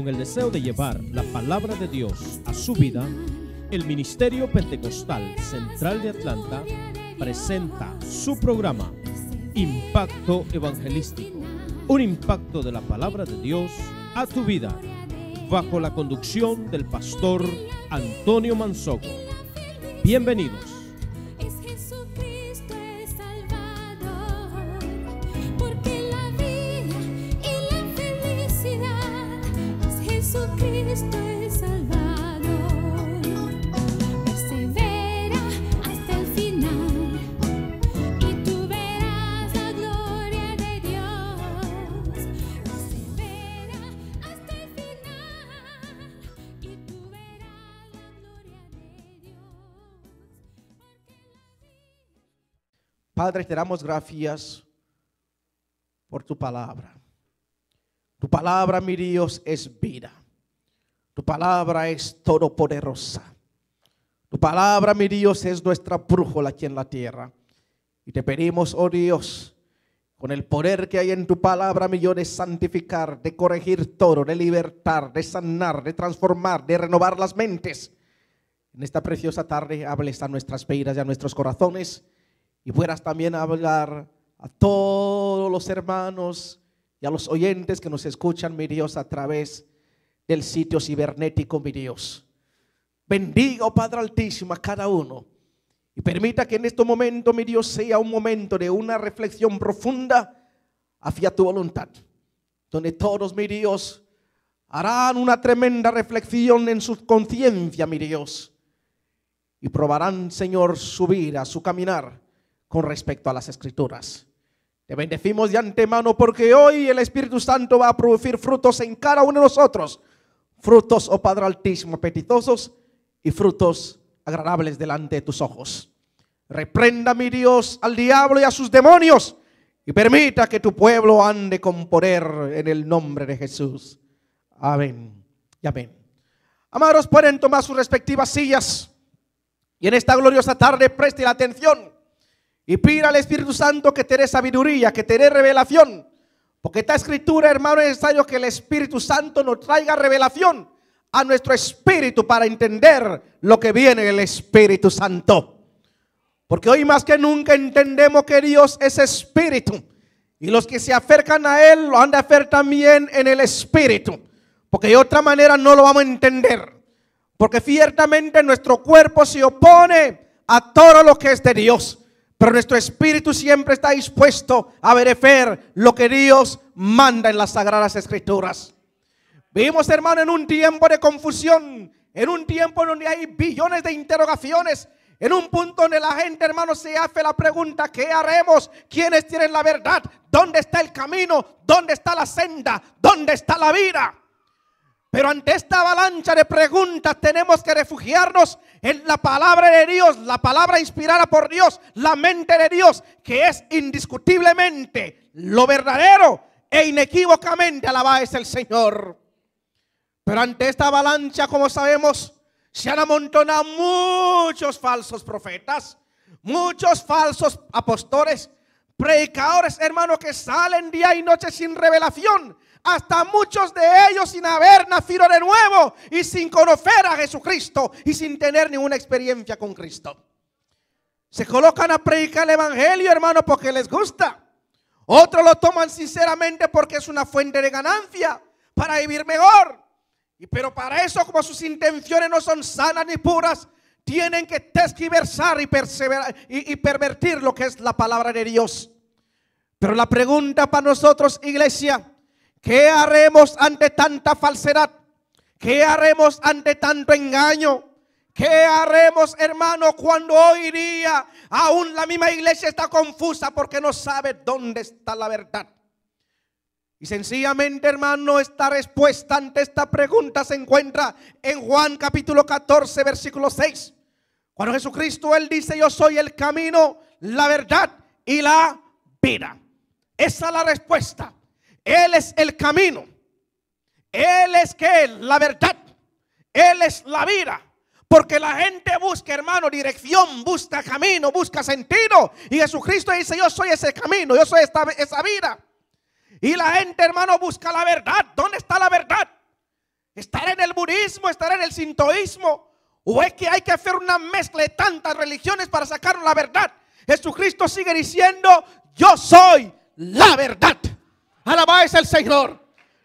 con el deseo de llevar la palabra de Dios a su vida, el Ministerio Pentecostal Central de Atlanta presenta su programa Impacto Evangelístico, un impacto de la palabra de Dios a tu vida, bajo la conducción del pastor Antonio Manzoco. Bienvenidos. Padre, te damos gracias por tu palabra. Tu palabra, mi Dios, es vida. Tu palabra es todopoderosa. Tu palabra, mi Dios, es nuestra brújula aquí en la tierra. Y te pedimos, oh Dios, con el poder que hay en tu palabra, mi Dios, de santificar, de corregir todo, de libertar, de sanar, de transformar, de renovar las mentes. En esta preciosa tarde hables a nuestras vidas y a nuestros corazones y fueras también hablar a todos los hermanos y a los oyentes que nos escuchan, mi Dios, a través del sitio cibernético, mi Dios. Bendiga, oh Padre Altísimo, a cada uno. Y permita que en este momento, mi Dios, sea un momento de una reflexión profunda hacia tu voluntad. Donde todos, mi Dios, harán una tremenda reflexión en su conciencia, mi Dios. Y probarán, Señor, su vida, su caminar con respecto a las escrituras. Te bendecimos de antemano porque hoy el Espíritu Santo va a producir frutos en cada uno de nosotros. Frutos, oh Padre Altísimo, apetitosos y frutos agradables delante de tus ojos. Reprenda, mi Dios, al diablo y a sus demonios y permita que tu pueblo ande con poder en el nombre de Jesús. Amén y amén. Amados, pueden tomar sus respectivas sillas y en esta gloriosa tarde preste la atención y pida al Espíritu Santo que te dé sabiduría, que te dé revelación. Porque esta escritura, hermano, es necesario que el Espíritu Santo nos traiga revelación a nuestro espíritu para entender lo que viene del Espíritu Santo. Porque hoy más que nunca entendemos que Dios es espíritu. Y los que se acercan a Él lo han de hacer también en el espíritu. Porque de otra manera no lo vamos a entender. Porque ciertamente nuestro cuerpo se opone a todo lo que es de Dios. Pero nuestro espíritu siempre está dispuesto a merecer lo que Dios manda en las sagradas escrituras. Vivimos, hermano, en un tiempo de confusión, en un tiempo donde hay billones de interrogaciones, en un punto donde la gente, hermano, se hace la pregunta, ¿qué haremos? ¿Quiénes tienen la verdad? ¿Dónde está el camino? ¿Dónde está la senda? ¿Dónde está la vida? Pero ante esta avalancha de preguntas tenemos que refugiarnos es la palabra de Dios, la palabra inspirada por Dios, la mente de Dios, que es indiscutiblemente lo verdadero e inequívocamente alabado es el Señor. Pero ante esta avalancha, como sabemos, se han amontonado muchos falsos profetas, muchos falsos apóstoles, predicadores, hermanos, que salen día y noche sin revelación, hasta muchos de ellos sin haber nacido de nuevo y sin conocer a Jesucristo y sin tener ninguna experiencia con Cristo. Se colocan a predicar el Evangelio, hermano, porque les gusta. Otros lo toman sinceramente porque es una fuente de ganancia para vivir mejor. Y pero para eso, como sus intenciones no son sanas ni puras, tienen que tesquiversar y, y pervertir lo que es la palabra de Dios. Pero la pregunta para nosotros, iglesia, ¿Qué haremos ante tanta falsedad? ¿Qué haremos ante tanto engaño? ¿Qué haremos, hermano, cuando hoy día aún la misma iglesia está confusa porque no sabe dónde está la verdad? Y sencillamente, hermano, esta respuesta ante esta pregunta se encuentra en Juan capítulo 14, versículo 6. Cuando Jesucristo, Él dice, yo soy el camino, la verdad y la vida. Esa es la respuesta. Él es el camino. Él es que la verdad. Él es la vida. Porque la gente busca, hermano, dirección, busca camino, busca sentido. Y Jesucristo dice, yo soy ese camino, yo soy esta, esa vida. Y la gente, hermano, busca la verdad. ¿Dónde está la verdad? ¿Estar en el budismo? ¿Estar en el sintoísmo? ¿O es que hay que hacer una mezcla de tantas religiones para sacar la verdad? Jesucristo sigue diciendo, yo soy la verdad es el Señor.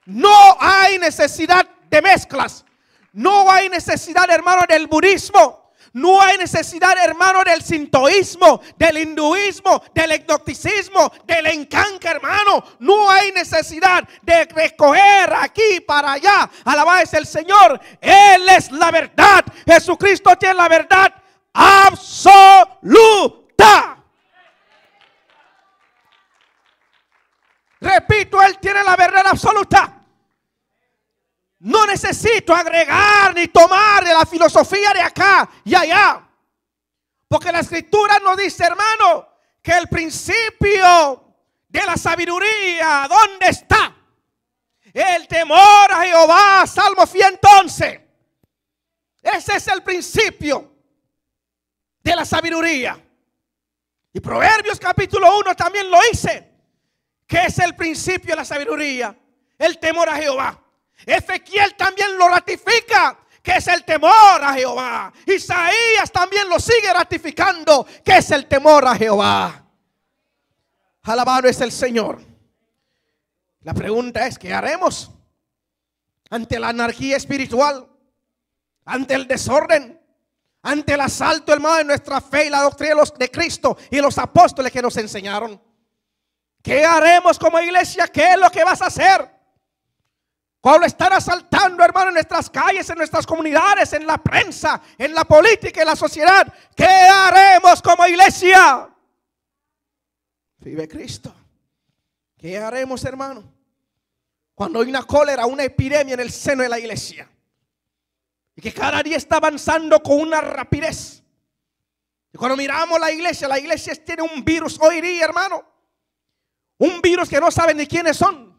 No hay necesidad de mezclas. No hay necesidad, hermano, del budismo. No hay necesidad, hermano, del sintoísmo, del hinduismo, del etnoticismo, del encanque hermano. No hay necesidad de recoger aquí para allá. es el Señor. Él es la verdad. Jesucristo tiene la verdad absoluta. Repito, Él tiene la verdad absoluta. No necesito agregar ni tomar de la filosofía de acá y allá. Porque la escritura nos dice, hermano, que el principio de la sabiduría, ¿dónde está? El temor a Jehová, Salmo 111. Ese es el principio de la sabiduría. Y Proverbios capítulo 1 también lo hice que es el principio de la sabiduría, el temor a Jehová. Ezequiel también lo ratifica, que es el temor a Jehová. Isaías también lo sigue ratificando, que es el temor a Jehová. Alabado es el Señor. La pregunta es, ¿qué haremos ante la anarquía espiritual? Ante el desorden, ante el asalto, hermano, de nuestra fe y la doctrina de Cristo y los apóstoles que nos enseñaron. ¿Qué haremos como iglesia? ¿Qué es lo que vas a hacer? Cuando están asaltando, hermano, en nuestras calles, en nuestras comunidades, en la prensa, en la política, en la sociedad, ¿qué haremos como iglesia? Vive Cristo. ¿Qué haremos, hermano? Cuando hay una cólera, una epidemia en el seno de la iglesia. Y que cada día está avanzando con una rapidez. Y cuando miramos la iglesia, la iglesia tiene un virus hoy día, hermano un virus que no saben ni quiénes son.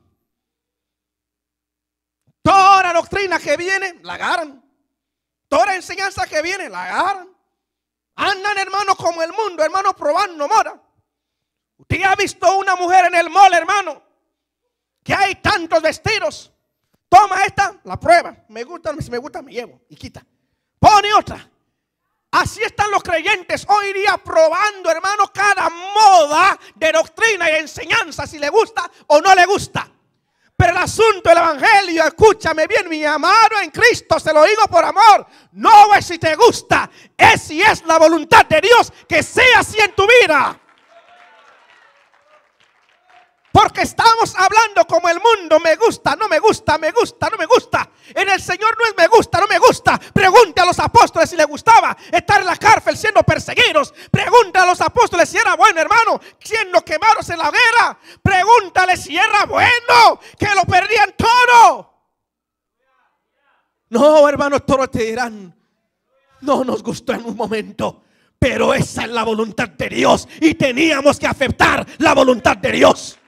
Toda la doctrina que viene, la agarran. Toda la enseñanza que viene, la agarran. Andan hermanos como el mundo, hermano, probando ¿mora? Usted ha visto una mujer en el mall, hermano, que hay tantos vestidos. Toma esta, la prueba. Me gusta, si me gusta, me llevo y quita. Pone otra. Así están los creyentes hoy día probando, hermano cada moda de doctrina y enseñanza, si le gusta o no le gusta. Pero el asunto del Evangelio, escúchame bien, mi amado en Cristo, se lo digo por amor. No es si te gusta, es si es la voluntad de Dios que sea así en tu vida. Que estamos hablando como el mundo, me gusta, no me gusta, me gusta, no me gusta. En el Señor no es me gusta, no me gusta. Pregunte a los apóstoles si les gustaba estar en la cárcel siendo perseguidos. Pregunte a los apóstoles si era bueno, hermano, siendo quemados en la hoguera. Pregúntale si era bueno, que lo perdían todo. No, hermano, todos te dirán, no nos gustó en un momento. Pero esa es la voluntad de Dios y teníamos que aceptar la voluntad de Dios.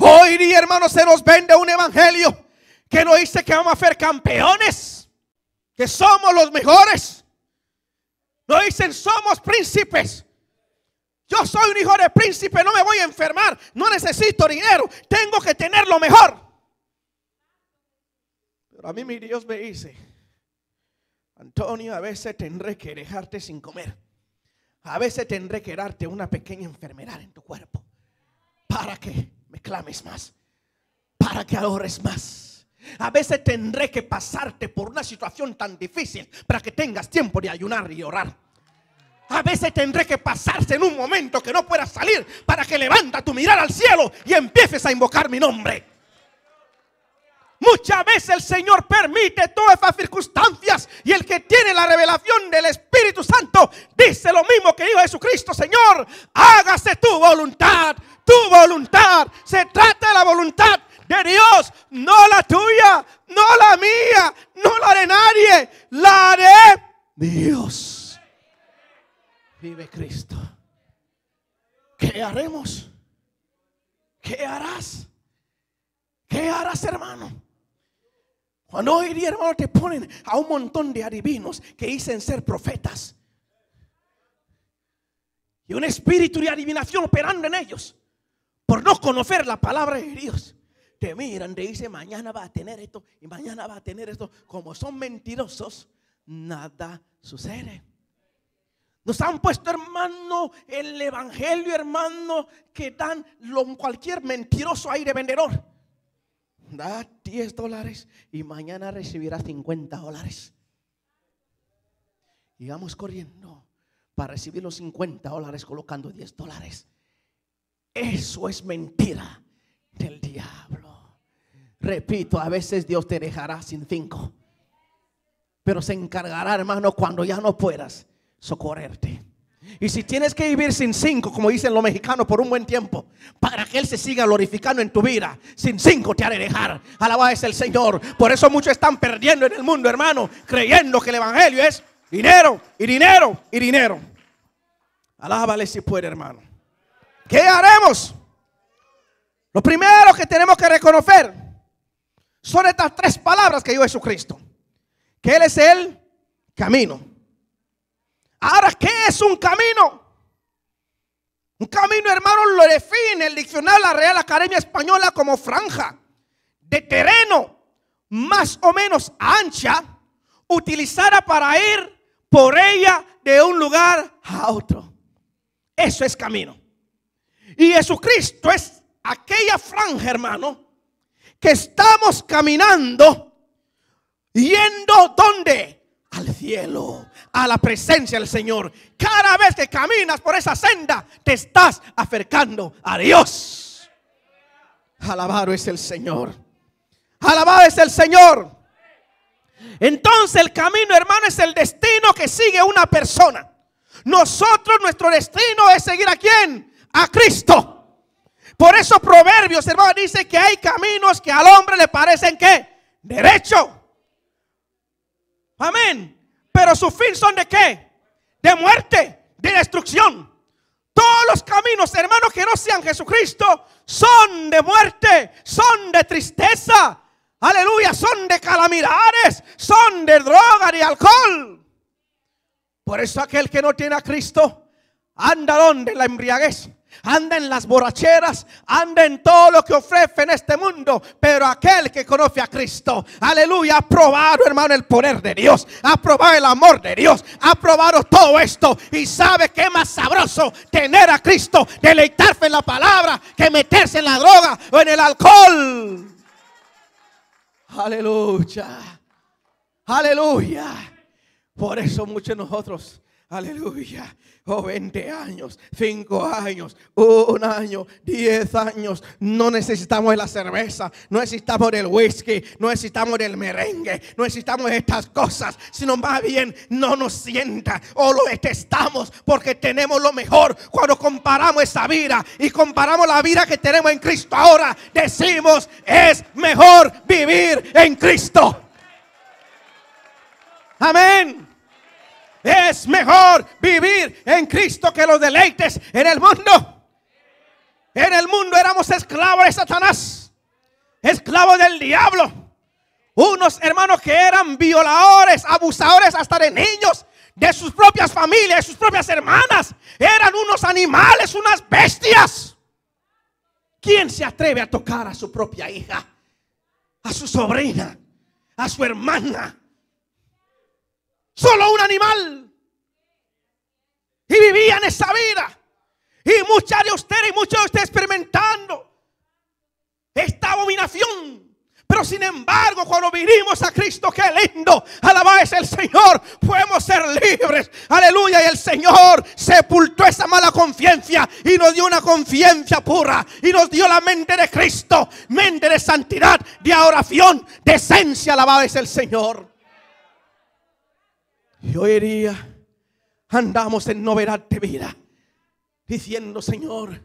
Hoy día, hermanos, se nos vende un evangelio que nos dice que vamos a ser campeones, que somos los mejores. Nos dicen, somos príncipes. Yo soy un hijo de príncipe, no me voy a enfermar, no necesito dinero, tengo que tener lo mejor. Pero a mí mi Dios me dice, Antonio, a veces tendré que dejarte sin comer. A veces tendré que darte una pequeña enfermedad en tu cuerpo. ¿Para qué? clames más, para que adores más. A veces tendré que pasarte por una situación tan difícil para que tengas tiempo de ayunar y orar. A veces tendré que pasarse en un momento que no puedas salir para que levanta tu mirada al cielo y empieces a invocar mi nombre. Muchas veces el Señor permite todas esas circunstancias y el que tiene la revelación del Espíritu Santo dice lo mismo que dijo Jesucristo, Señor, hágase tu voluntad, tu voluntad. Se trata de la voluntad de Dios, no la tuya, no la mía, no la de nadie, la de Dios. Vive Cristo. ¿Qué haremos? ¿Qué harás? ¿Qué harás, hermano? Cuando hoy día, hermano, te ponen a un montón de adivinos que dicen ser profetas. Y un espíritu de adivinación operando en ellos. Por no conocer la palabra de Dios. Te miran, te dicen, mañana va a tener esto y mañana va a tener esto. Como son mentirosos, nada sucede. Nos han puesto, hermano, el evangelio, hermano, que dan lo, cualquier mentiroso aire vendedor da 10 dólares y mañana recibirá 50 dólares. Y vamos corriendo para recibir los 50 dólares colocando 10 dólares. Eso es mentira del diablo. Repito, a veces Dios te dejará sin cinco, pero se encargará, hermano, cuando ya no puedas socorrerte. Y si tienes que vivir sin cinco, como dicen los mexicanos, por un buen tiempo, para que Él se siga glorificando en tu vida, sin cinco te haré dejar. Alaba es el Señor. Por eso muchos están perdiendo en el mundo, hermano, creyendo que el Evangelio es dinero y dinero y dinero. Alábale si puede, hermano. ¿Qué haremos? Lo primero que tenemos que reconocer son estas tres palabras que dio Jesucristo. Que Él es el camino Ahora, ¿qué es un camino? Un camino, hermano, lo define el diccionario de la Real Academia Española como franja de terreno más o menos ancha utilizada para ir por ella de un lugar a otro. Eso es camino. Y Jesucristo es aquella franja, hermano, que estamos caminando yendo donde? Al cielo a la presencia del Señor. Cada vez que caminas por esa senda, te estás acercando a Dios. Alabado es el Señor. Alabado es el Señor. Entonces el camino, hermano, es el destino que sigue una persona. Nosotros, nuestro destino es seguir a quién? A Cristo. Por eso Proverbios, hermano, dice que hay caminos que al hombre le parecen que derecho. Amén. Pero su fin son de qué? De muerte, de destrucción. Todos los caminos, hermanos, que no sean Jesucristo, son de muerte, son de tristeza. Aleluya, son de calamidades, son de droga, y alcohol. Por eso aquel que no tiene a Cristo anda donde la embriaguez, Anda en las borracheras, anda en todo lo que ofrece en este mundo, pero aquel que conoce a Cristo, aleluya, ha probado, hermano, el poder de Dios, ha probado el amor de Dios, ha probado todo esto y sabe que es más sabroso tener a Cristo, deleitarse en la palabra, que meterse en la droga o en el alcohol. Aleluya, aleluya. Por eso muchos de nosotros Aleluya. O 20 años, 5 años, un año, 10 años. No necesitamos la cerveza, no necesitamos el whisky, no necesitamos el merengue, no necesitamos estas cosas, Si sino va bien no nos sienta o oh, lo detestamos porque tenemos lo mejor. Cuando comparamos esa vida y comparamos la vida que tenemos en Cristo ahora, decimos es mejor vivir en Cristo. Amén. Es mejor vivir en Cristo que los deleites en el mundo. En el mundo éramos esclavos de Satanás, esclavos del diablo. Unos hermanos que eran violadores, abusadores hasta de niños, de sus propias familias, de sus propias hermanas. Eran unos animales, unas bestias. ¿Quién se atreve a tocar a su propia hija, a su sobrina, a su hermana? solo un animal. Y vivían esa vida. Y muchos de ustedes y muchos de ustedes experimentando esta abominación. Pero sin embargo, cuando vinimos a Cristo, qué lindo, es el Señor, podemos ser libres. Aleluya, y el Señor sepultó esa mala confianza y nos dio una confianza pura y nos dio la mente de Cristo, mente de santidad, de oración, de esencia, es el Señor. Y hoy día andamos en novedad de vida, diciendo, Señor,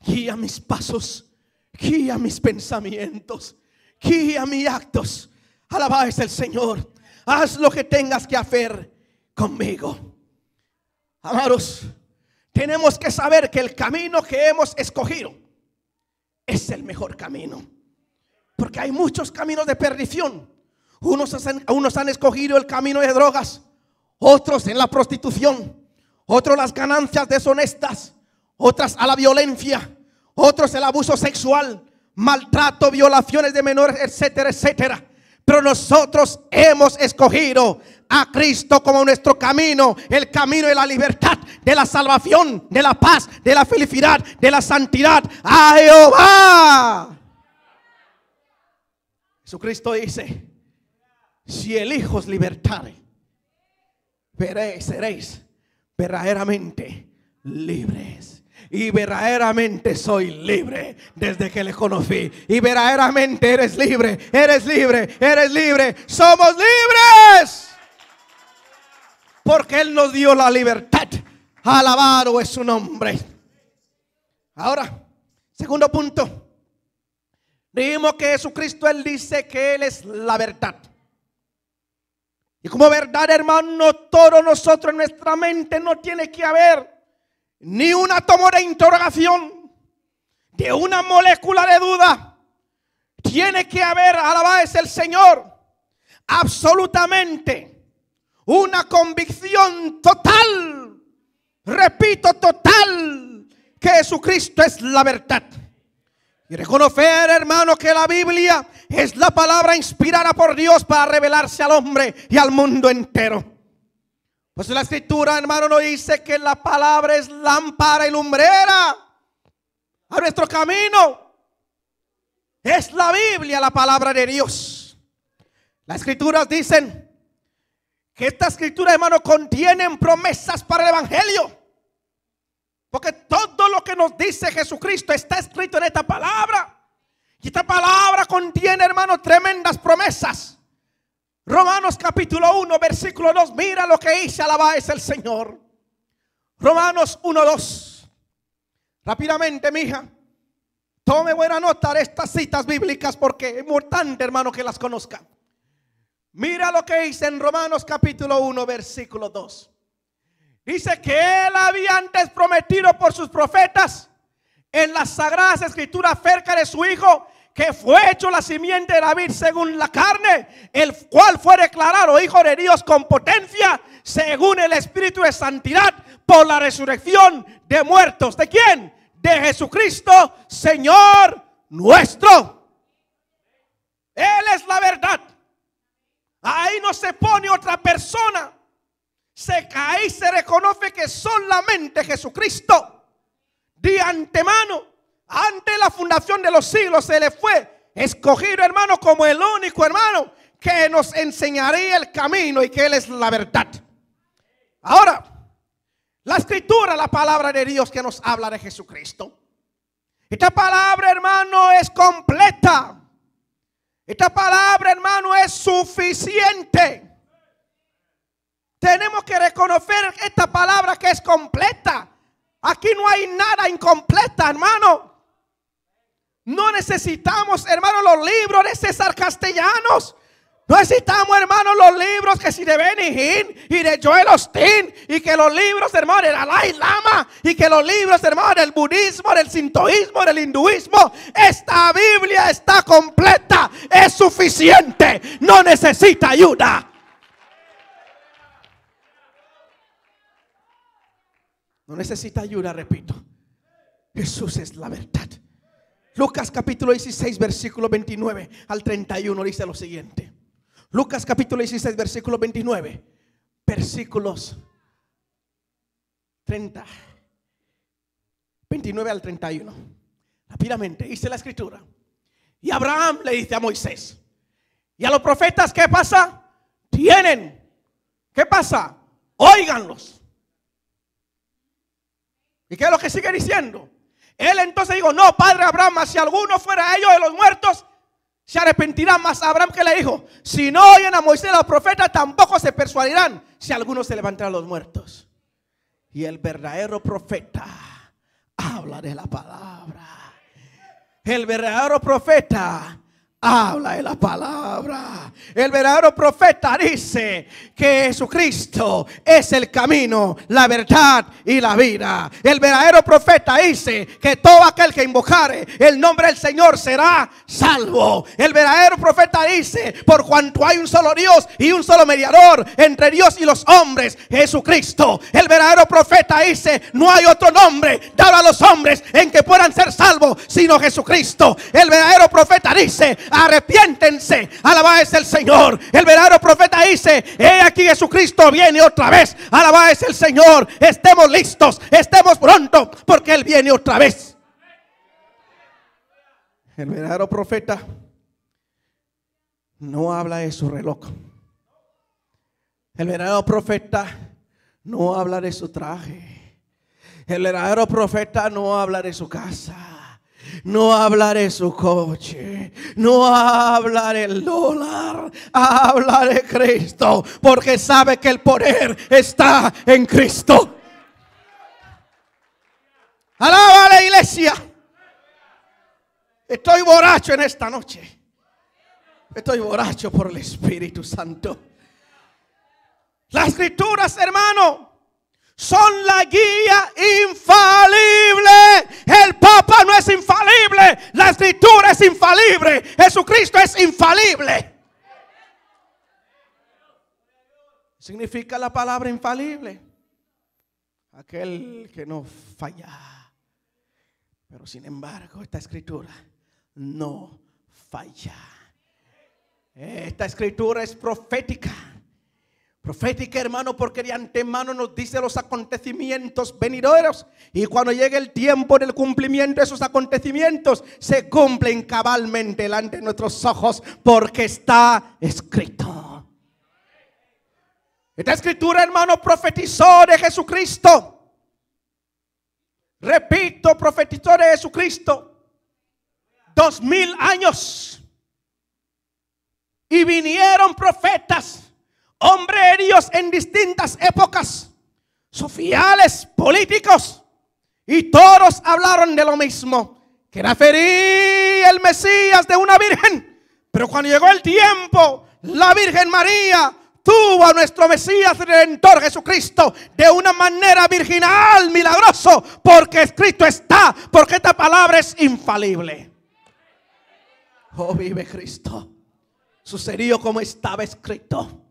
guía mis pasos, guía mis pensamientos, guía mis actos. es el Señor. Haz lo que tengas que hacer conmigo. Amados, tenemos que saber que el camino que hemos escogido es el mejor camino. Porque hay muchos caminos de perdición. Unos unos han escogido el camino de drogas, otros en la prostitución, otros las ganancias deshonestas, otras a la violencia, otros el abuso sexual, maltrato, violaciones de menores, etcétera, etcétera. Pero nosotros hemos escogido a Cristo como nuestro camino, el camino de la libertad, de la salvación, de la paz, de la felicidad, de la santidad. A Jehová. Jesucristo dice, si el Hijo veréis, seréis verdaderamente libres. Y verdaderamente soy libre desde que le conocí. Y verdaderamente eres libre, eres libre, eres libre. Somos libres. Porque Él nos dio la libertad. Alabado es su nombre. Ahora, segundo punto. Dijimos que Jesucristo, Él dice que Él es la verdad. Y como verdad, hermano, todos nosotros en nuestra mente no tiene que haber ni un átomo de interrogación, de una molécula de duda. Tiene que haber, alabado es el Señor, absolutamente una convicción total, repito, total, que Jesucristo es la verdad. Y reconocer, hermano, que la Biblia es la palabra inspirada por Dios para revelarse al hombre y al mundo entero. Pues la escritura, hermano, nos dice que la palabra es lámpara y lumbrera a nuestro camino. Es la Biblia la palabra de Dios. Las escrituras dicen que esta escritura, hermano, contienen promesas para el Evangelio. Porque todo lo que nos dice Jesucristo está escrito en esta palabra. Y esta palabra contiene, hermano, tremendas promesas. Romanos capítulo 1, versículo 2. Mira lo que dice alaba es el Señor. Romanos 1, 2. Rápidamente, mija. Tome buena nota de estas citas bíblicas porque es importante, hermano, que las conozca. Mira lo que dice en Romanos capítulo 1, versículo 2. Dice que él había antes prometido por sus profetas en las sagradas escrituras cerca de su hijo que fue hecho la simiente de David según la carne, el cual fue declarado hijo de Dios con potencia según el espíritu de santidad por la resurrección de muertos. ¿De quién? De Jesucristo, Señor nuestro. Él es la verdad. Ahí no se pone otra persona se cae y se reconoce que solamente Jesucristo de antemano, ante la fundación de los siglos, se le fue escogido, hermano, como el único hermano que nos enseñaría el camino y que Él es la verdad. Ahora, la escritura, la palabra de Dios que nos habla de Jesucristo. Esta palabra, hermano, es completa. Esta palabra, hermano, es suficiente. Tenemos que reconocer esta palabra que es completa. Aquí no hay nada incompleta, hermano. No necesitamos, hermano, los libros de César Castellanos. No necesitamos, hermano, los libros que si de Benny y de Joel Austin y que los libros, hermano, del Dalai Lama y que los libros, hermano, del budismo, del sintoísmo, del hinduismo. Esta Biblia está completa, es suficiente, no necesita ayuda. necesita ayuda, repito. Jesús es la verdad. Lucas capítulo 16, versículo 29 al 31 dice lo siguiente. Lucas capítulo 16, versículo 29. Versículos 30. 29 al 31. Rápidamente dice la escritura. Y Abraham le dice a Moisés. Y a los profetas, ¿qué pasa? Tienen. ¿Qué pasa? Óiganlos. ¿Y qué es lo que sigue diciendo? Él entonces dijo, no, padre Abraham, si alguno fuera ellos de los muertos, se arrepentirá más Abraham que le dijo, si no oyen a Moisés a los profetas, tampoco se persuadirán si alguno se levantará de los muertos. Y el verdadero profeta habla de la palabra. El verdadero profeta habla de la palabra. El verdadero profeta dice que Jesucristo es el camino, la verdad y la vida. El verdadero profeta dice que todo aquel que invocare el nombre del Señor será salvo. El verdadero profeta dice, por cuanto hay un solo Dios y un solo mediador entre Dios y los hombres, Jesucristo. El verdadero profeta dice, no hay otro nombre dado a los hombres en que puedan ser salvos, sino Jesucristo. El verdadero profeta dice, arrepiéntense, alabá es el Señor. El verdadero profeta dice, he aquí Jesucristo viene otra vez, alabá es el Señor, estemos listos, estemos pronto, porque Él viene otra vez. El verdadero profeta no habla de su reloj. El verdadero profeta no habla de su traje. El verdadero profeta no habla de su casa. No hablaré su coche, no hablaré el dólar, hablaré Cristo, porque sabe que el poder está en Cristo. Alaba la iglesia. Estoy borracho en esta noche. Estoy borracho por el Espíritu Santo. Las escrituras, hermano, son la guía infalible. El Papa no es infalible, la escritura es infalible, Jesucristo es infalible. Significa la palabra infalible. Aquel que no falla. Pero sin embargo, esta escritura no falla. Esta escritura es profética Profética, hermano, porque de antemano nos dice los acontecimientos venideros. Y cuando llegue el tiempo del cumplimiento de esos acontecimientos, se cumplen cabalmente delante de nuestros ojos, porque está escrito. Esta escritura, hermano, profetizó de Jesucristo. Repito, profetizó de Jesucristo. Dos mil años. Y vinieron profetas Dios en distintas épocas, sociales, políticos, y todos hablaron de lo mismo, que era ferir el Mesías de una virgen. Pero cuando llegó el tiempo, la Virgen María tuvo a nuestro Mesías Redentor Jesucristo de una manera virginal, milagroso, porque escrito está, porque esta palabra es infalible. Oh, vive Cristo. Sucedió como estaba escrito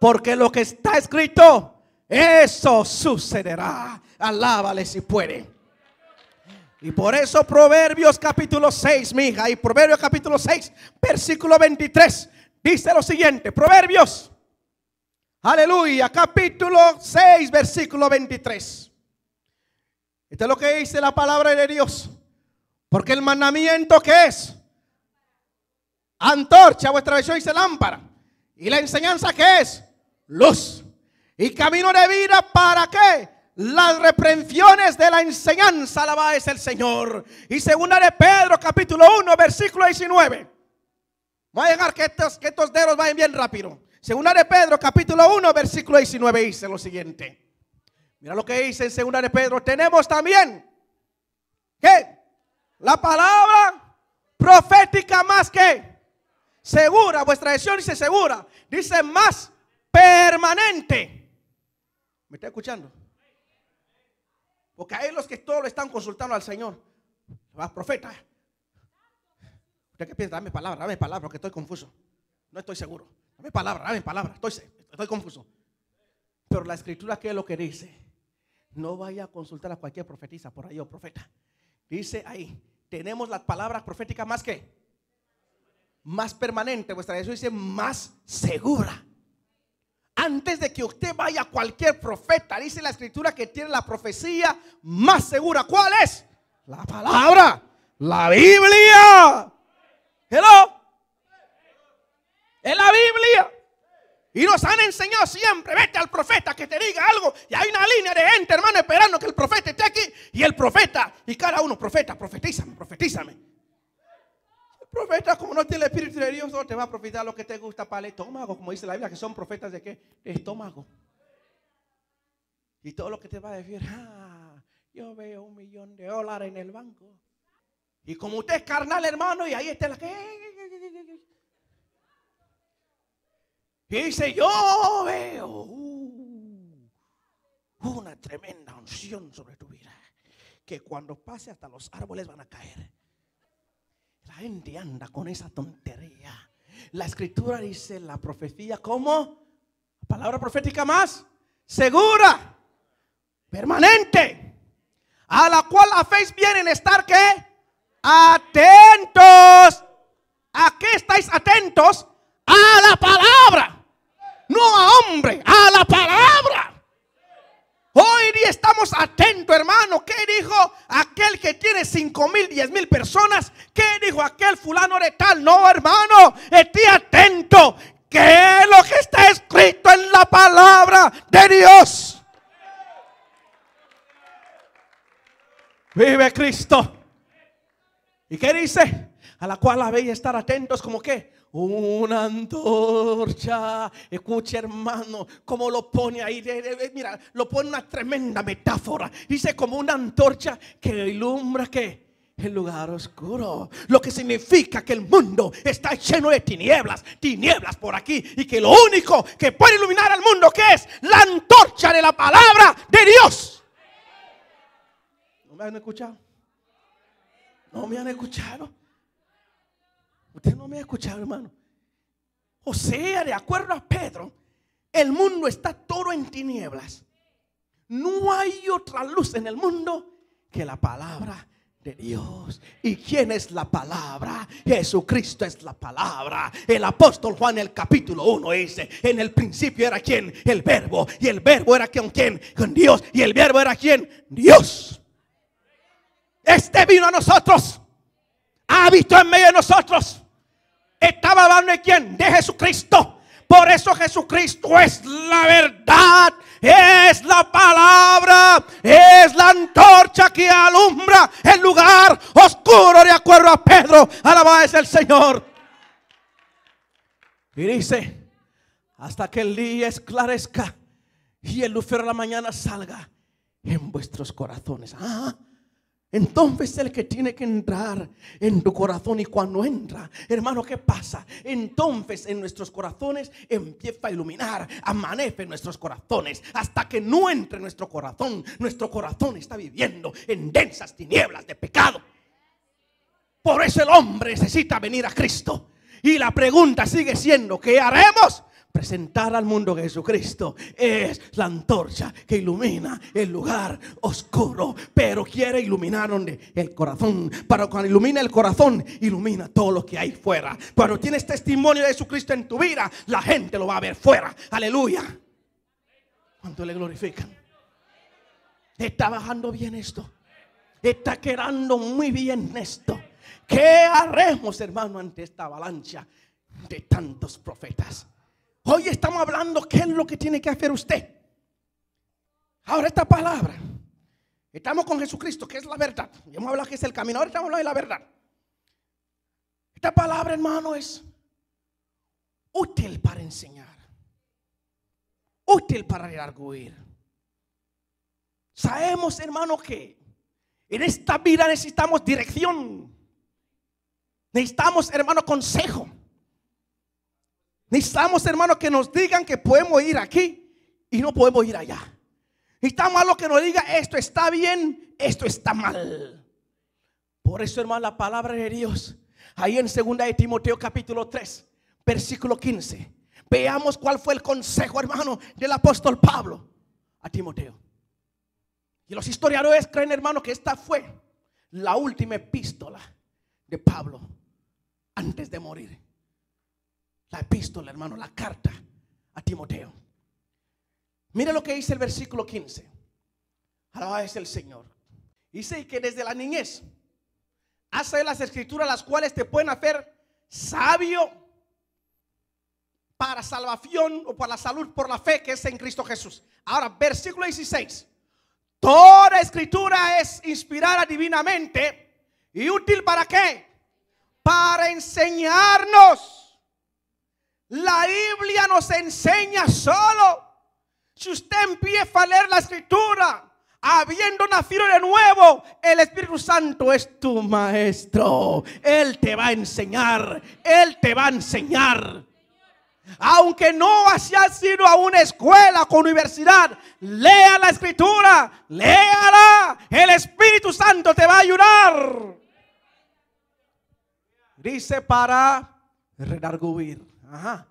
porque lo que está escrito, eso sucederá. Alábale si puede. Y por eso Proverbios capítulo 6, mi y Proverbios capítulo 6, versículo 23, dice lo siguiente, Proverbios, aleluya, capítulo 6, versículo 23. Esto es lo que dice la palabra de Dios, porque el mandamiento que es antorcha, vuestra versión dice lámpara, y la enseñanza que es luz y camino de vida para que Las reprensiones de la enseñanza, la va es el Señor. Y segunda de Pedro, capítulo 1, versículo 19. Voy a dejar que estos, dedos vayan bien rápido. Segunda de Pedro, capítulo 1, versículo 19, dice lo siguiente. Mira lo que dice en segunda de Pedro. Tenemos también que la palabra profética más que segura. Vuestra edición dice segura. Dice más permanente. ¿Me está escuchando? Porque hay los que todos lo están consultando al Señor. Va, profeta. ¿Usted qué piensa? Dame palabra, dame palabra, porque estoy confuso. No estoy seguro. Dame palabra, dame palabra. Estoy, estoy confuso. Pero la escritura, ¿qué es lo que dice? No vaya a consultar a cualquier profetisa por ahí o oh profeta. Dice ahí, tenemos las palabras proféticas más que más permanente. Vuestra Jesús dice más segura. Antes de que usted vaya a cualquier profeta, dice la escritura que tiene la profecía más segura. ¿Cuál es? La palabra, la Biblia. Hello. Es la Biblia. Y nos han enseñado siempre, vete al profeta que te diga algo. Y hay una línea de gente, hermano, esperando que el profeta esté aquí. Y el profeta, y cada uno, profeta, profetízame, profetízame. Profeta, como no tiene el Espíritu de Dios, no te va a profetar lo que te gusta para el estómago, como dice la Biblia, que son profetas de qué? De estómago. Y todo lo que te va a decir, ah, yo veo un millón de dólares en el banco. Y como usted es carnal, hermano, y ahí está la que... Y dice, yo veo uh, una tremenda unción sobre tu vida, que cuando pase hasta los árboles van a caer anda con esa tontería. La escritura dice la profecía como palabra profética más segura, permanente, a la cual hacéis bien en estar que atentos. ¿A qué estáis atentos? A la palabra. No a hombre, a la palabra estamos atentos, hermano. ¿Qué dijo aquel que tiene cinco mil, diez mil personas? ¿Qué dijo aquel fulano de tal? No, hermano, esté atento. ¿Qué es lo que está escrito en la palabra de Dios? Vive Cristo. ¿Y qué dice? A la cual habéis estar atentos como que una antorcha. Escucha, hermano, cómo lo pone ahí. Eh, eh, eh, mira, lo pone una tremenda metáfora. Dice como una antorcha que ilumbra que el lugar oscuro. Lo que significa que el mundo está lleno de tinieblas, tinieblas por aquí. Y que lo único que puede iluminar al mundo que es la antorcha de la palabra de Dios. ¿No me han escuchado? ¿No me han escuchado? Usted no me ha escuchado, hermano. O sea, de acuerdo a Pedro, el mundo está todo en tinieblas. No hay otra luz en el mundo que la palabra de Dios. ¿Y quién es la palabra? Jesucristo es la palabra. El apóstol Juan el capítulo 1 dice, en el principio era quien? El verbo. Y el verbo era con quién? Con Dios. Y el verbo era quien? Dios. Este vino a nosotros. ha visto en medio de nosotros. Estaba hablando de quién? De Jesucristo. Por eso Jesucristo es la verdad, es la palabra, es la antorcha que alumbra el lugar oscuro de acuerdo a Pedro. Alabado es el Señor. Y dice, hasta que el día esclarezca y el lucero de la mañana salga en vuestros corazones. ¿Ah? Entonces el que tiene que entrar en tu corazón y cuando entra, hermano, ¿qué pasa? Entonces en nuestros corazones empieza a iluminar, amanece en nuestros corazones. Hasta que no entre nuestro corazón, nuestro corazón está viviendo en densas tinieblas de pecado. Por eso el hombre necesita venir a Cristo. Y la pregunta sigue siendo, ¿qué haremos? presentar al mundo que Jesucristo es la antorcha que ilumina el lugar oscuro, pero quiere iluminar donde el corazón. Para cuando ilumina el corazón, ilumina todo lo que hay fuera. Cuando tienes testimonio de Jesucristo en tu vida, la gente lo va a ver fuera. Aleluya. ¿Cuánto le glorifican? Está bajando bien esto. Está quedando muy bien esto. ¿Qué haremos, hermano, ante esta avalancha de tantos profetas? Hoy estamos hablando qué es lo que tiene que hacer usted. Ahora esta palabra. Estamos con Jesucristo, que es la verdad. Ya hemos hablado que es el camino. Ahora estamos hablando de la verdad. Esta palabra, hermano, es útil para enseñar. Útil para redarguir. Sabemos, hermano, que en esta vida necesitamos dirección. Necesitamos, hermano, consejo. Necesitamos, hermanos, que nos digan que podemos ir aquí y no podemos ir allá. está malo que nos diga esto está bien, esto está mal. Por eso, hermano, la palabra de Dios, ahí en 2 de Timoteo capítulo 3, versículo 15. Veamos cuál fue el consejo, hermano, del apóstol Pablo a Timoteo. Y los historiadores creen, hermano, que esta fue la última epístola de Pablo antes de morir. La epístola, hermano, la carta a Timoteo. Mira lo que dice el versículo 15. Alabado es el Señor. Dice que desde la niñez hace las escrituras las cuales te pueden hacer sabio para salvación o para la salud por la fe que es en Cristo Jesús. Ahora, versículo 16. Toda escritura es inspirada divinamente y útil para qué? Para enseñarnos la Biblia nos enseña solo. Si usted empieza a leer la escritura, habiendo nacido de nuevo, el Espíritu Santo es tu maestro. Él te va a enseñar. Él te va a enseñar. Aunque no hayas sido a una escuela o universidad, lea la escritura, léala. El Espíritu Santo te va a ayudar. Dice para redarguir. Ajá.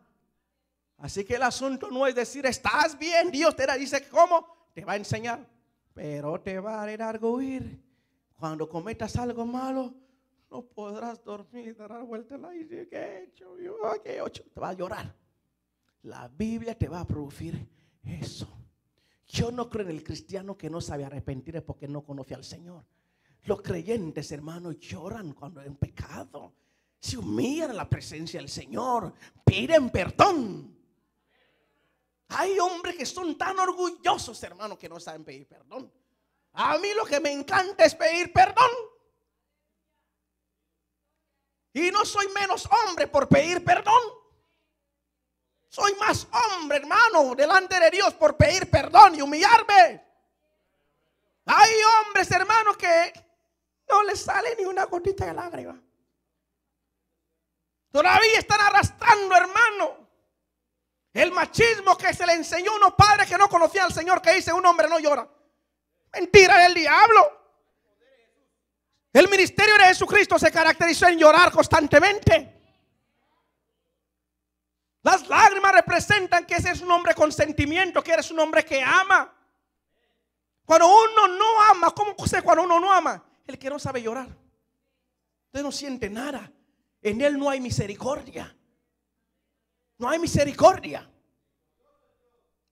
Así que el asunto no es decir, estás bien, Dios te dice, ¿cómo? Te va a enseñar, pero te va a dar ir Cuando cometas algo malo, no podrás dormir darás dar vuelta y la ¿Qué he hecho? ¿Qué he hecho? Te va a llorar. La Biblia te va a producir eso. Yo no creo en el cristiano que no sabe arrepentir porque no conoce al Señor. Los creyentes, hermanos, lloran cuando en pecado se humillan la presencia del Señor, piden perdón. Hay hombres que son tan orgullosos, hermano, que no saben pedir perdón. A mí lo que me encanta es pedir perdón. Y no soy menos hombre por pedir perdón. Soy más hombre, hermano, delante de Dios por pedir perdón y humillarme. Hay hombres, hermano, que no les sale ni una gotita de lágrima. Todavía están arrastrando, hermano. El machismo que se le enseñó a unos padres que no conocían al Señor, que dice un hombre no llora. Mentira del diablo. El ministerio de Jesucristo se caracterizó en llorar constantemente. Las lágrimas representan que ese es un hombre con sentimiento, que eres un hombre que ama. Cuando uno no ama, ¿cómo sé cuando uno no ama? El que no sabe llorar. Usted no siente nada. En Él no hay misericordia. No hay misericordia.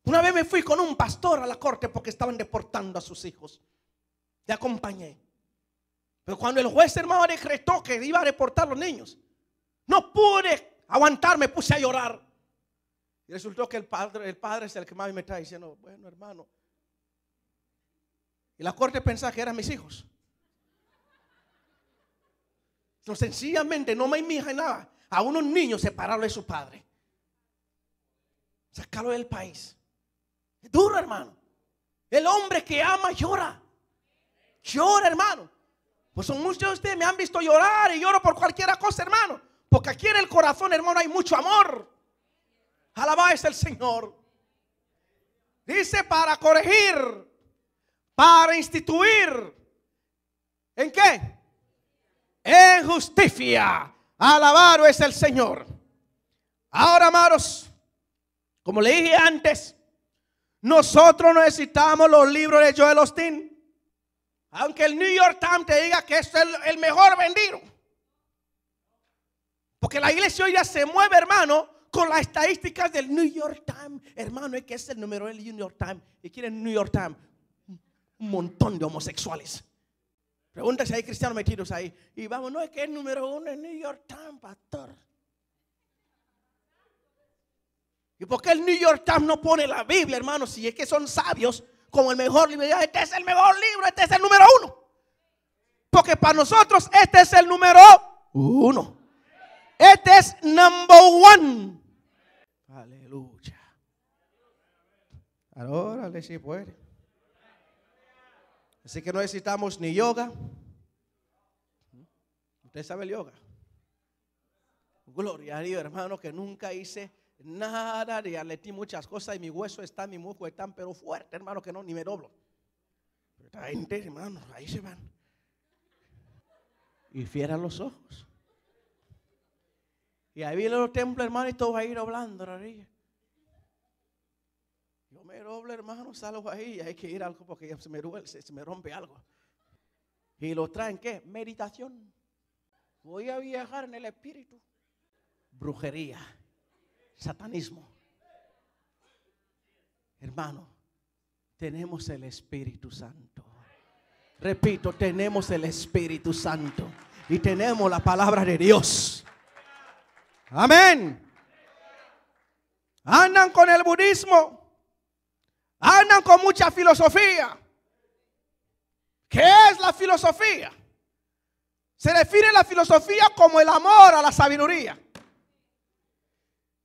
Una vez me fui con un pastor a la corte porque estaban deportando a sus hijos. Le acompañé. Pero cuando el juez hermano decretó que iba a deportar a los niños, no pude aguantarme, puse a llorar. Y resultó que el padre, el padre es el que más me está diciendo, bueno hermano. Y la corte pensaba que eran mis hijos. No, sencillamente no me nada a unos niños separarlo de su padre Sacarlo del país. Es duro, hermano. El hombre que ama llora. Llora, hermano. Pues son muchos de ustedes me han visto llorar y lloro por cualquiera cosa, hermano. Porque aquí en el corazón, hermano, hay mucho amor. Alabado es el Señor. Dice para corregir, para instituir. ¿En qué? en justicia. Alabado es el Señor. Ahora, amados, como le dije antes, nosotros necesitamos los libros de Joel Austin. Aunque el New York Times te diga que es el, mejor vendido. Porque la iglesia hoy ya se mueve, hermano, con las estadísticas del New York Times. Hermano, es que es el número del New York Times. ¿Y quién el New York Times? Un montón de homosexuales. Pregúntese hay cristianos metidos ahí. Y vamos, no es que el número uno en New York Times, pastor. ¿Y por qué el New York Times no pone la Biblia, hermano? Si es que son sabios, como el mejor libro. Este es el mejor libro, este es el número uno. Porque para nosotros este es el número uno. Este es number one. Aleluya. le si puede. Así que no necesitamos ni yoga. Usted sabe el yoga. Gloria a Dios, hermano, que nunca hice nada de atletí muchas cosas y mi hueso está, mi musgo está, pero fuerte, hermano, que no, ni me doblo. Pero hermano, ahí se van. Y fieran los ojos. Y ahí viene los templos, hermano, y todos ahí doblando la orilla me doble hermano, salgo ahí. Hay que ir algo porque se me, duele, se me rompe algo. Y lo traen, ¿qué? Meditación. Voy a viajar en el espíritu. Brujería, satanismo. Hermano, tenemos el Espíritu Santo. Repito, tenemos el Espíritu Santo. Y tenemos la palabra de Dios. Amén. Andan con el budismo. Andan con mucha filosofía. ¿Qué es la filosofía? Se define la filosofía como el amor a la sabiduría.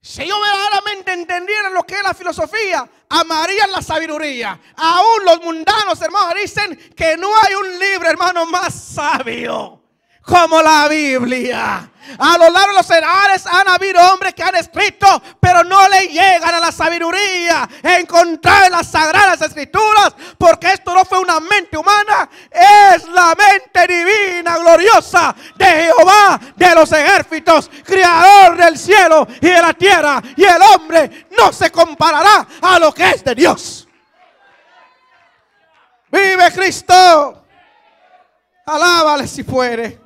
Si yo verdaderamente entendiera lo que es la filosofía, amarían la sabiduría. Aún los mundanos, hermanos, dicen que no hay un libre, hermano, más sabio como la Biblia. A lo largo de los edades han habido hombres que han escrito, pero no le llegan a la sabiduría encontrar en las sagradas escrituras, porque esto no fue una mente humana, es la mente divina, gloriosa de Jehová, de los ejércitos, creador del cielo y de la tierra. Y el hombre no se comparará a lo que es de Dios. Vive Cristo. Alábale si puede.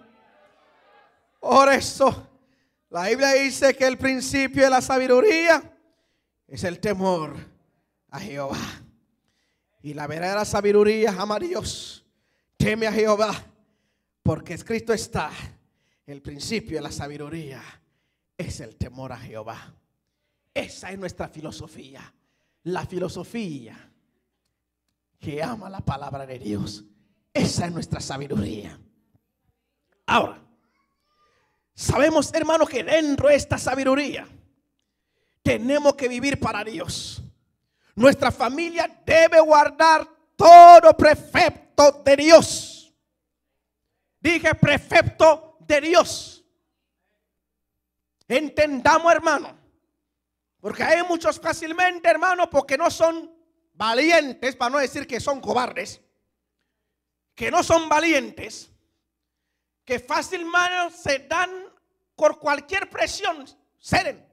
Por eso, la Biblia dice que el principio de la sabiduría es el temor a Jehová. Y la verdadera sabiduría, ama a Dios, teme a Jehová, porque escrito está, el principio de la sabiduría es el temor a Jehová. Esa es nuestra filosofía, la filosofía que ama la palabra de Dios. Esa es nuestra sabiduría. Ahora, Sabemos, hermano que dentro de esta sabiduría tenemos que vivir para Dios. Nuestra familia debe guardar todo prefecto de Dios. Dije prefecto de Dios. Entendamos, hermano. Porque hay muchos fácilmente, hermano, porque no son valientes, para no decir que son cobardes, que no son valientes, que fácilmente se dan por cualquier presión ceden.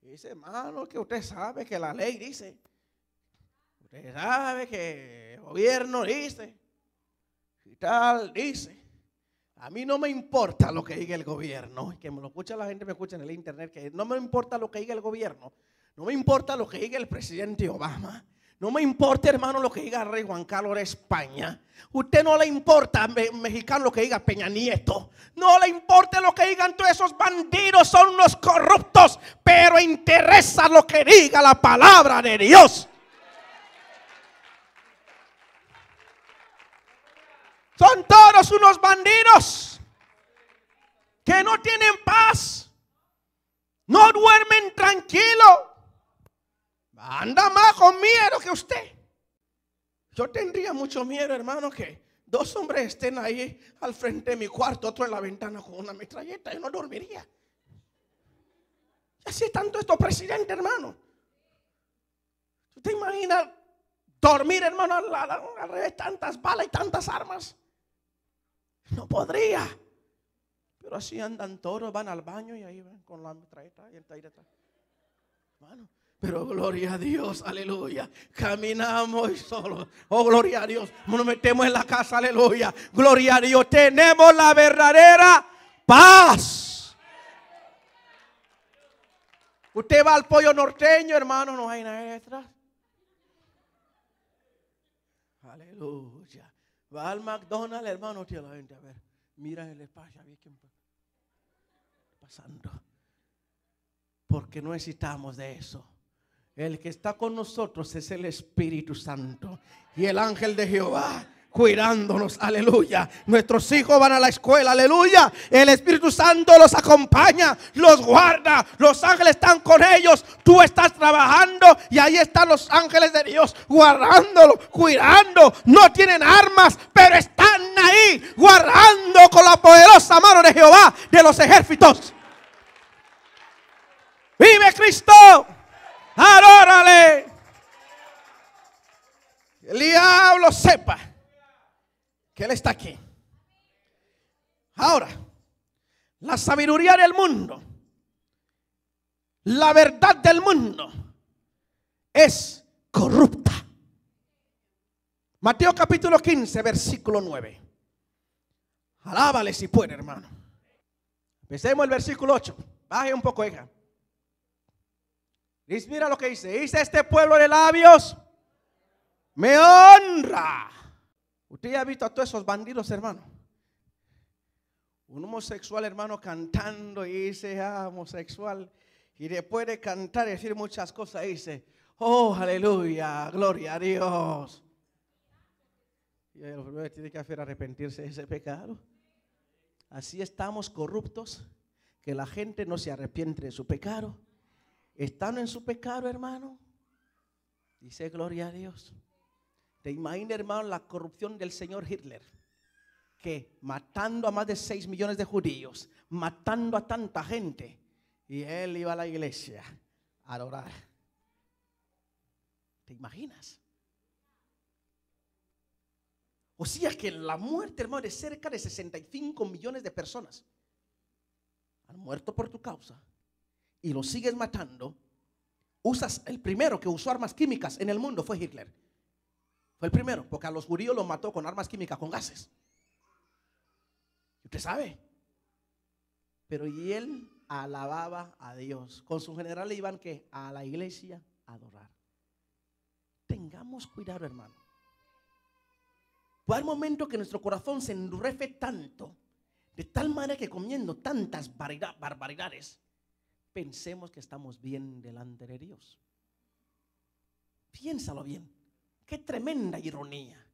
Dice, hermano, que usted sabe que la ley dice. Usted sabe que el gobierno dice. Y tal dice. A mí no me importa lo que diga el gobierno. Que me lo escucha la gente, me escucha en el internet. Que no me importa lo que diga el gobierno. No me importa lo que diga el presidente Obama. No me importa, hermano, lo que diga Rey Juan Carlos de España. Usted no le importa, mexicano, lo que diga Peña Nieto. No le importa lo que digan todos esos bandidos, son los corruptos. Pero interesa lo que diga la palabra de Dios. Son todos unos bandidos que no tienen paz, no duermen tranquilos. Anda más con miedo que usted. Yo tendría mucho miedo, hermano, que dos hombres estén ahí al frente de mi cuarto, otro en la ventana con una metralleta. Yo no dormiría. Y así es tanto esto, presidente, hermano. ¿Tú te imaginas dormir, hermano, al, lado, al revés, tantas balas y tantas armas? No podría. Pero así andan todos, van al baño y ahí van con la metralleta y el taireta. Hermano, pero gloria a Dios, aleluya. Caminamos solos solo. Oh, gloria a Dios. Nos metemos en la casa, aleluya. Gloria a Dios. Tenemos la verdadera paz. Usted va al pollo norteño, hermano, no hay nada detrás Aleluya. Va al McDonald's, hermano, tío, la a ver, mira el espacio, pasando. Porque no necesitamos de eso. El que está con nosotros es el Espíritu Santo y el ángel de Jehová cuidándonos, aleluya. Nuestros hijos van a la escuela, aleluya. El Espíritu Santo los acompaña, los guarda, los ángeles están con ellos. Tú estás trabajando y ahí están los ángeles de Dios guardándolos, cuidando. No tienen armas, pero están ahí guardando con la poderosa mano de Jehová de los ejércitos. Vive Cristo. Alórale, El diablo sepa que Él está aquí. Ahora, la sabiduría del mundo, la verdad del mundo es corrupta. Mateo capítulo 15, versículo 9. Alábale si puede, hermano. Empecemos el versículo 8. Baje un poco, hija. Dice, mira lo que dice. Dice este pueblo de labios, me honra. Usted ya ha visto a todos esos bandidos, hermano. Un homosexual, hermano, cantando y dice, ah, homosexual. Y después de cantar y decir muchas cosas, dice, oh, aleluya, gloria a Dios. Y el primero tiene que hacer arrepentirse de ese pecado. Así estamos corruptos, que la gente no se arrepiente de su pecado ¿Están en su pecado, hermano, dice gloria a Dios. Te imaginas, hermano, la corrupción del señor Hitler, que matando a más de 6 millones de judíos, matando a tanta gente, y él iba a la iglesia a orar. ¿Te imaginas? O sea que la muerte, hermano, de cerca de 65 millones de personas han muerto por tu causa y lo sigues matando, usas el primero que usó armas químicas en el mundo fue Hitler. Fue el primero, porque a los judíos los mató con armas químicas, con gases. Usted sabe. Pero y él alababa a Dios. Con su general le iban que a la iglesia a adorar. Tengamos cuidado, hermano. Fue el momento que nuestro corazón se endurece tanto, de tal manera que comiendo tantas barbaridades, pensemos que estamos bien delante de Dios. Piénsalo bien. Qué tremenda ironía.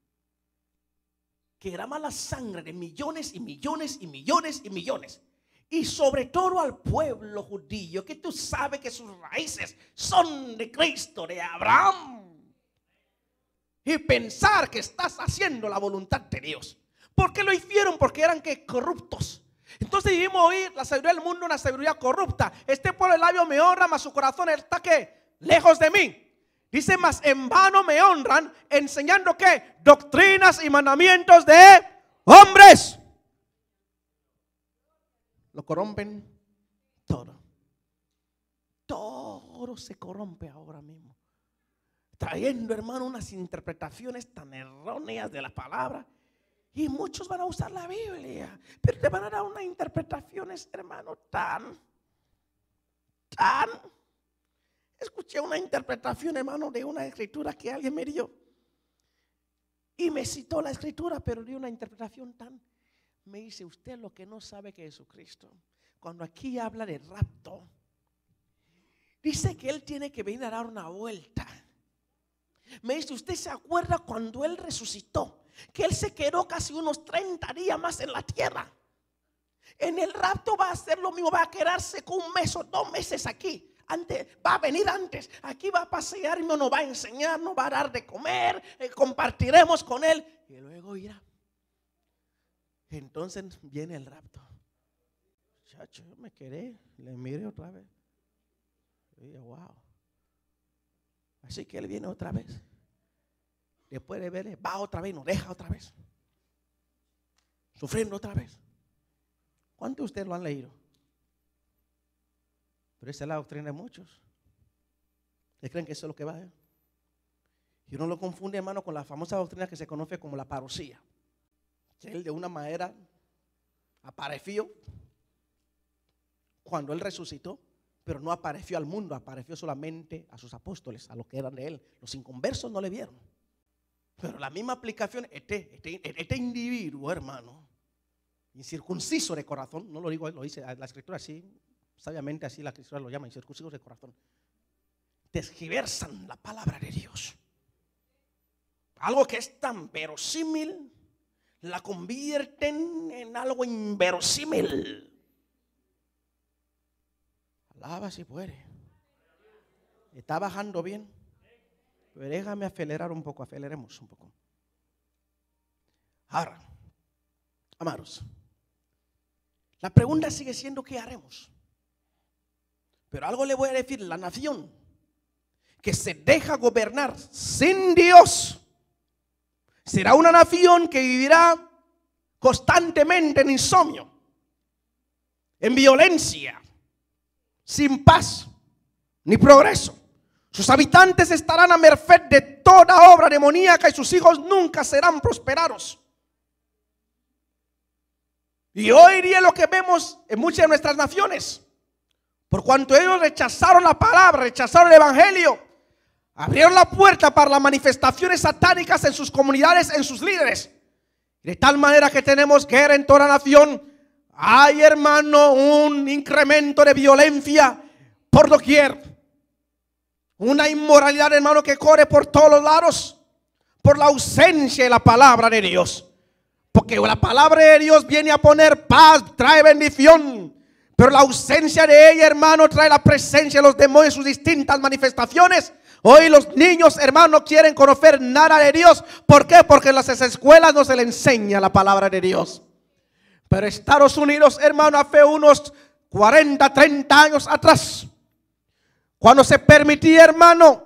Que derrama la sangre de millones y millones y millones y millones. Y sobre todo al pueblo judío, que tú sabes que sus raíces son de Cristo, de Abraham. Y pensar que estás haciendo la voluntad de Dios. ¿Por qué lo hicieron? Porque eran que corruptos entonces vivimos hoy la seguridad del mundo, una seguridad corrupta. Este pueblo de labio me honra, mas su corazón está que lejos de mí. Dice, mas en vano me honran, enseñando que doctrinas y mandamientos de hombres. Lo corrompen todo. Todo se corrompe ahora mismo. Trayendo, hermano, unas interpretaciones tan erróneas de la palabra y muchos van a usar la Biblia, pero te van a dar unas interpretaciones, hermano, tan, tan. Escuché una interpretación, hermano, de una escritura que alguien me dio. Y me citó la escritura, pero dio una interpretación tan. Me dice, usted lo que no sabe que Jesucristo, cuando aquí habla de rapto, dice que Él tiene que venir a dar una vuelta. Me dice, ¿usted se acuerda cuando Él resucitó? que él se quedó casi unos 30 días más en la tierra. En el rapto va a hacer lo mismo, va a quedarse con un mes o dos meses aquí. Antes, va a venir antes, aquí va a pasear, y nos va a enseñar, nos va a dar de comer, eh, compartiremos con él y luego irá. Entonces viene el rapto. Chacho, yo me quedé, le mire otra vez. Y yo, wow. Así que él viene otra vez. Después de verle, va otra vez, nos deja otra vez. Sufriendo otra vez. ¿Cuántos de ustedes lo han leído? Pero esa es la doctrina de muchos. ¿Ustedes creen que eso es lo que va? Y uno lo confunde, hermano, con la famosa doctrina que se conoce como la parosía. Que él de una manera apareció cuando él resucitó, pero no apareció al mundo, apareció solamente a sus apóstoles, a los que eran de él. Los inconversos no le vieron. Pero la misma aplicación, este, este, este, individuo, hermano, incircunciso de corazón, no lo digo, lo dice la escritura así, sabiamente así la escritura lo llama, Incircunciso de corazón, desgiversan la palabra de Dios. Algo que es tan verosímil, la convierten en algo inverosímil. Alaba si puede. ¿Está bajando bien? déjame acelerar un poco, aceleremos un poco. Ahora, amados, la pregunta sigue siendo ¿qué haremos? Pero algo le voy a decir, la nación que se deja gobernar sin Dios será una nación que vivirá constantemente en insomnio, en violencia, sin paz ni progreso. Sus habitantes estarán a merced de toda obra demoníaca y sus hijos nunca serán prosperados. Y hoy día lo que vemos en muchas de nuestras naciones. Por cuanto ellos rechazaron la palabra, rechazaron el evangelio, abrieron la puerta para las manifestaciones satánicas en sus comunidades, en sus líderes. De tal manera que tenemos guerra en toda la nación. Hay, hermano, un incremento de violencia por doquier. Una inmoralidad, hermano, que corre por todos los lados. Por la ausencia de la palabra de Dios. Porque la palabra de Dios viene a poner paz, trae bendición. Pero la ausencia de ella, hermano, trae la presencia de los demonios, sus distintas manifestaciones. Hoy los niños, hermano, quieren conocer nada de Dios. ¿Por qué? Porque en las escuelas no se le enseña la palabra de Dios. Pero Estados Unidos, hermano, hace unos 40, 30 años atrás, cuando se permitía, hermano,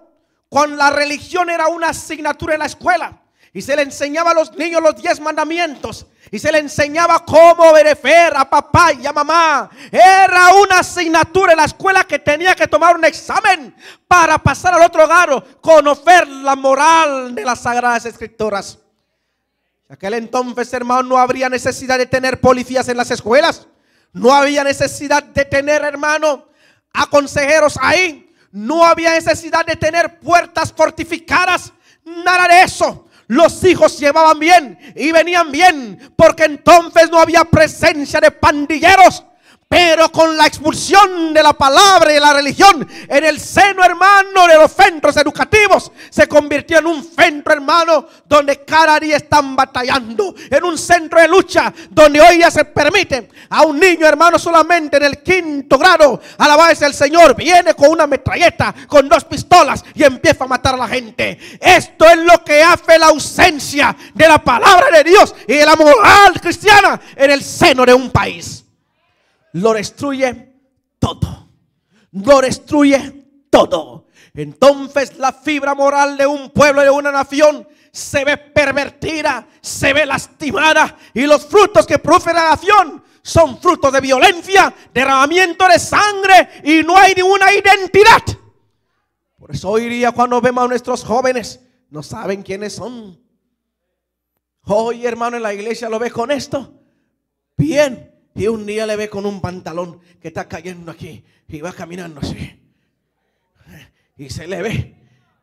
cuando la religión era una asignatura en la escuela y se le enseñaba a los niños los diez mandamientos y se le enseñaba cómo obedecer a papá y a mamá. Era una asignatura en la escuela que tenía que tomar un examen para pasar al otro o conocer la moral de las sagradas escrituras. En aquel entonces, hermano, no habría necesidad de tener policías en las escuelas. No había necesidad de tener, hermano, a consejeros ahí. No había necesidad de tener puertas fortificadas, nada de eso. Los hijos llevaban bien y venían bien, porque entonces no había presencia de pandilleros pero con la expulsión de la palabra y de la religión en el seno hermano de los centros educativos se convirtió en un centro hermano donde cada día están batallando, en un centro de lucha donde hoy ya se permite a un niño hermano solamente en el quinto grado, alabarse el Señor, viene con una metralleta, con dos pistolas y empieza a matar a la gente. Esto es lo que hace la ausencia de la palabra de Dios y de la moral cristiana en el seno de un país lo destruye todo. Lo destruye todo. Entonces la fibra moral de un pueblo de una nación se ve pervertida, se ve lastimada y los frutos que produce la nación son frutos de violencia, derramamiento de sangre y no hay ninguna identidad. Por eso hoy día cuando vemos a nuestros jóvenes no saben quiénes son. Hoy hermano en la iglesia lo ve con esto. Bien, y un día le ve con un pantalón que está cayendo aquí y va caminando así. Y se le ve.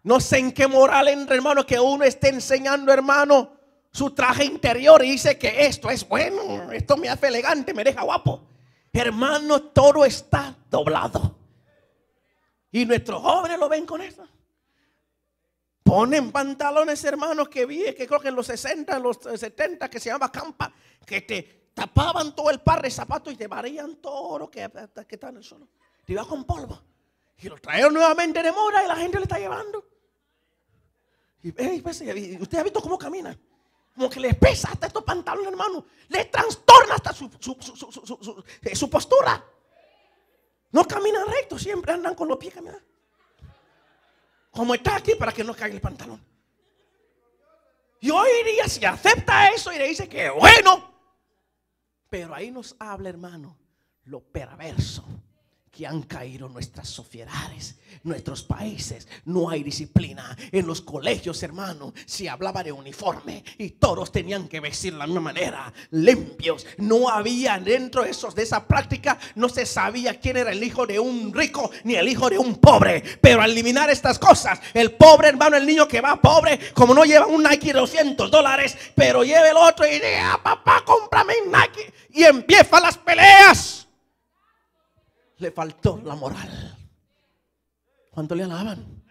No sé en qué moral entra, hermano que uno esté enseñando, hermano, su traje interior y dice que esto es bueno, esto me hace elegante, me deja guapo. Hermano, todo está doblado. Y nuestros jóvenes lo ven con eso. Ponen pantalones, hermanos, que vi, que creo que en los 60, en los 70, que se llama campa, que te, tapaban todo el par de zapatos y te varían todo lo que, que estaba en el suelo. Te iba con polvo. Y lo trajeron nuevamente de mora y la gente le está llevando. Pues, y, usted ha visto cómo camina. Como que le pesa hasta estos pantalones, hermano. le trastorna hasta su, eh, postura. No caminan recto, siempre andan con los pies caminando. Como está aquí para que no caiga el pantalón. Y hoy día si acepta eso y le dice que bueno, pero ahí nos habla, hermano, lo perverso que han caído nuestras sociedades, nuestros países. No hay disciplina. En los colegios, hermano, se hablaba de uniforme y todos tenían que vestir de la misma manera, limpios. No había dentro de, esos, de esa práctica, no se sabía quién era el hijo de un rico ni el hijo de un pobre. Pero al eliminar estas cosas, el pobre hermano, el niño que va pobre, como no lleva un Nike de 200 dólares, pero lleva el otro y dice, ah, papá, cómprame un Nike. Y empieza las peleas le faltó la moral. ¿Cuánto le alaban?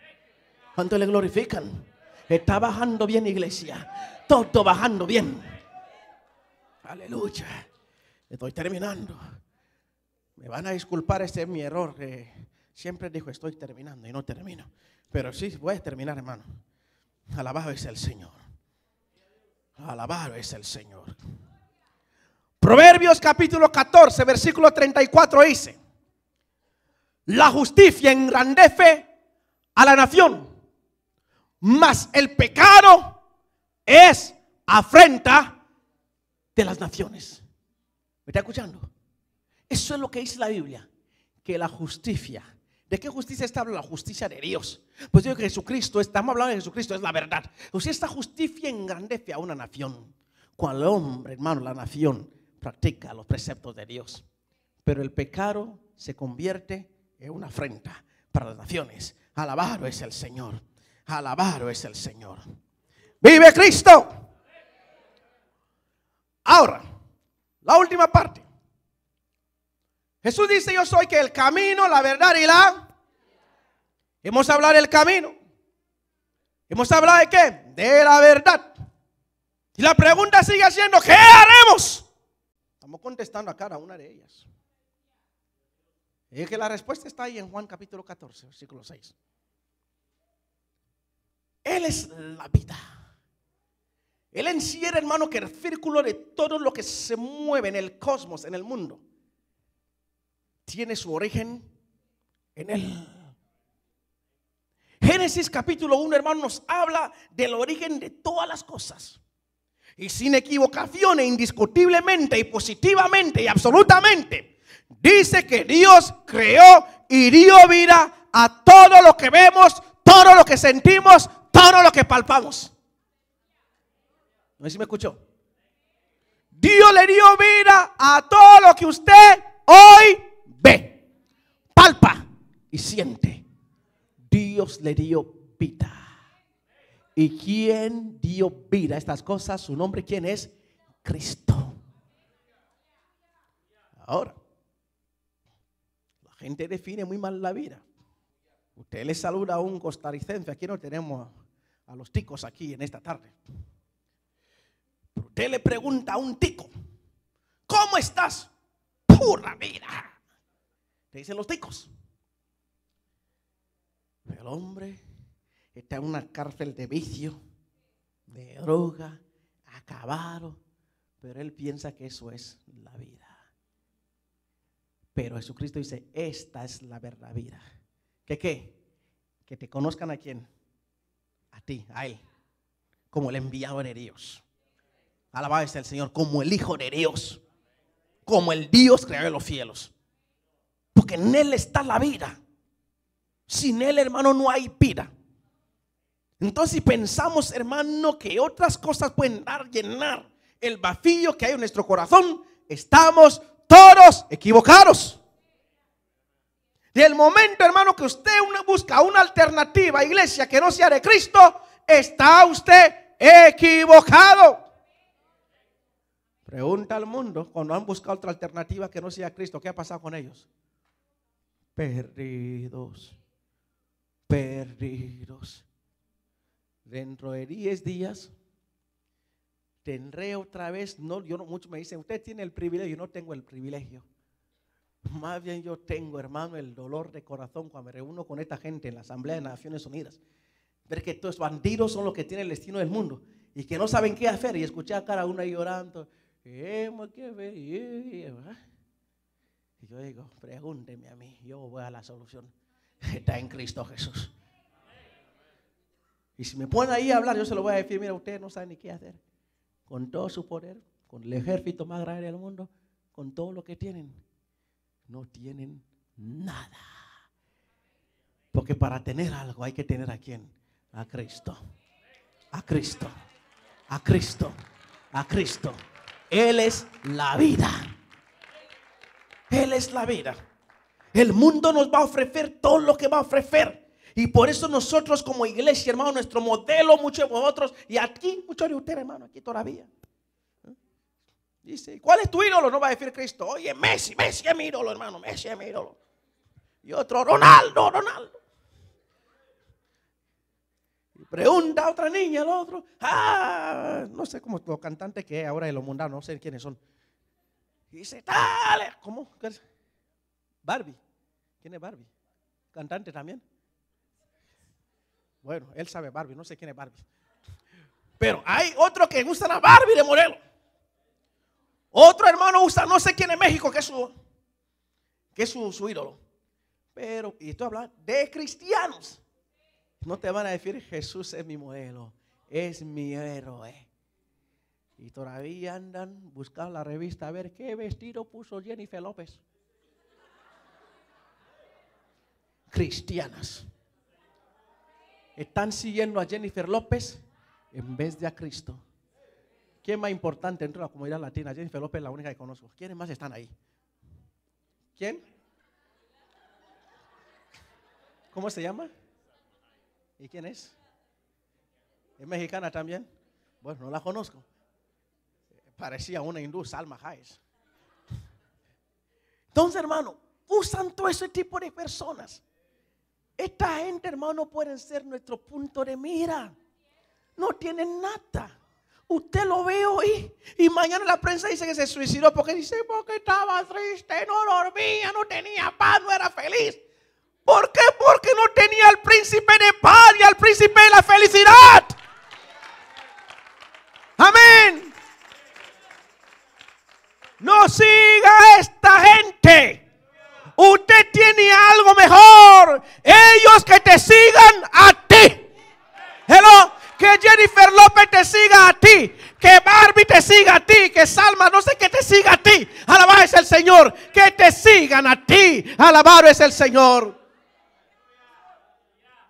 ¿Cuánto le glorifican? Está bajando bien, iglesia. Todo bajando bien. Aleluya. Estoy terminando. Me van a disculpar, este es mi error. siempre dijo, estoy terminando y no termino. Pero sí, voy a terminar, hermano. Alabado es el Señor. Alabado es el Señor. Proverbios capítulo 14, versículo 34 dice. La justicia engrandece a la nación, mas el pecado es afrenta de las naciones. ¿Me está escuchando? Eso es lo que dice la Biblia, que la justicia ¿De qué justicia está hablando? La justicia de Dios. Pues digo que Jesucristo, estamos hablando de Jesucristo, es la verdad. O sea, esta justicia engrandece a una nación. Cuando el hombre, hermano, la nación practica los preceptos de Dios. Pero el pecado se convierte en es una afrenta para las naciones. Alabado es el Señor. Alabado es el Señor. Vive Cristo. Ahora, la última parte. Jesús dice, yo soy que el camino, la verdad y la... Hemos hablado del camino. Hemos hablado de qué? De la verdad. Y la pregunta sigue siendo, ¿qué haremos? Estamos contestando a cada una de ellas. Y es que la respuesta está ahí en Juan capítulo 14, versículo 6. Él es la vida. Él encierra, hermano, que el círculo de todo lo que se mueve en el cosmos, en el mundo, tiene su origen en Él. Génesis capítulo 1, hermano, nos habla del origen de todas las cosas. Y sin equivocaciones, indiscutiblemente y positivamente y absolutamente, Dice que Dios creó y dio vida a todo lo que vemos, todo lo que sentimos, todo lo que palpamos. No sé si me escuchó. Dios le dio vida a todo lo que usted hoy ve, palpa y siente. Dios le dio vida. ¿Y quién dio vida a estas cosas? Su nombre, ¿quién es? Cristo. Ahora, gente define muy mal la vida. Usted le saluda a un costarricense, aquí no tenemos a los ticos aquí en esta tarde. usted le pregunta a un tico, ¿cómo estás? Pura vida. Te dicen los ticos. El hombre está en una cárcel de vicio, de droga, acabado, pero él piensa que eso es la vida. Pero Jesucristo dice, esta es la verdadera vida. ¿Qué qué? Que te conozcan a quién? A ti, a Él, como el enviado de Dios. Alabado sea el Señor, como el Hijo de Dios, como el Dios creador de los cielos. Porque en Él está la vida. Sin Él, hermano, no hay vida. Entonces, si pensamos, hermano, que otras cosas pueden dar, llenar el vacío que hay en nuestro corazón, estamos todos equivocados. Y el momento, hermano, que usted busca una alternativa, iglesia, que no sea de Cristo, está usted equivocado. Pregunta al mundo, cuando han buscado otra alternativa que no sea Cristo, ¿qué ha pasado con ellos? Perdidos, perdidos. Dentro de 10 días tendré otra vez, no, yo muchos me dicen, usted tiene el privilegio, yo no tengo el privilegio. Más bien yo tengo, hermano, el dolor de corazón cuando me reúno con esta gente en la Asamblea de Naciones Unidas. Ver que estos bandidos son los que tienen el destino del mundo y que no saben qué hacer. Y escuché a cada uno ahí llorando. Y yo digo, pregúnteme a mí, yo voy a la solución. Está en Cristo Jesús. Y si me ponen ahí a hablar, yo se lo voy a decir, mira, ustedes no saben ni qué hacer con todo su poder, con el ejército más grande del mundo, con todo lo que tienen. No tienen nada. Porque para tener algo hay que tener a quién? A Cristo. A Cristo. A Cristo. A Cristo. Él es la vida. Él es la vida. El mundo nos va a ofrecer todo lo que va a ofrecer. Y por eso nosotros como iglesia, hermano, nuestro modelo, muchos de vosotros, y aquí, muchos de ustedes, hermano, aquí todavía. ¿Eh? Dice, ¿cuál es tu ídolo? No va a decir Cristo, oye, Messi, Messi es mi ídolo, hermano, Messi es mi ídolo. Y otro, Ronaldo, Ronaldo. Y pregunta a otra niña, el otro, ah, no sé cómo los cantantes que ahora de los mundanos, no sé quiénes son. dice, dale, ¿cómo? Barbie, ¿quién es Barbie? Cantante también. Bueno, él sabe Barbie, no sé quién es Barbie. Pero hay otro que usa la Barbie de Morelos. Otro hermano usa, no sé quién es México, que es su, que es su, ídolo. Pero, y estoy hablando de cristianos. No te van a decir Jesús es mi modelo, es mi héroe. Y todavía andan buscando la revista a ver qué vestido puso Jennifer López. Cristianas están siguiendo a Jennifer López en vez de a Cristo. ¿Quién más importante dentro de la comunidad latina? Jennifer López es la única que conozco. ¿Quiénes más están ahí? ¿Quién? ¿Cómo se llama? ¿Y quién es? ¿Es mexicana también? Bueno, no la conozco. Parecía una hindú, Salma Hayes. Entonces, hermano, usan todo ese tipo de personas esta gente, hermano, pueden ser nuestro punto de mira. No tienen nada. Usted lo ve hoy y mañana la prensa dice que se suicidó porque dice porque estaba triste, no dormía, no tenía paz, no era feliz. ¿Por qué? Porque no tenía al príncipe de paz y al príncipe de la felicidad. Amén. No siga esta gente. Usted tiene algo mejor. Ellos que te sigan a ti. Hello. Que Jennifer López te siga a ti. Que Barbie te siga a ti. Que Salma, no sé qué te siga a ti. Alabado es el Señor. Que te sigan a ti. Alabado es el Señor.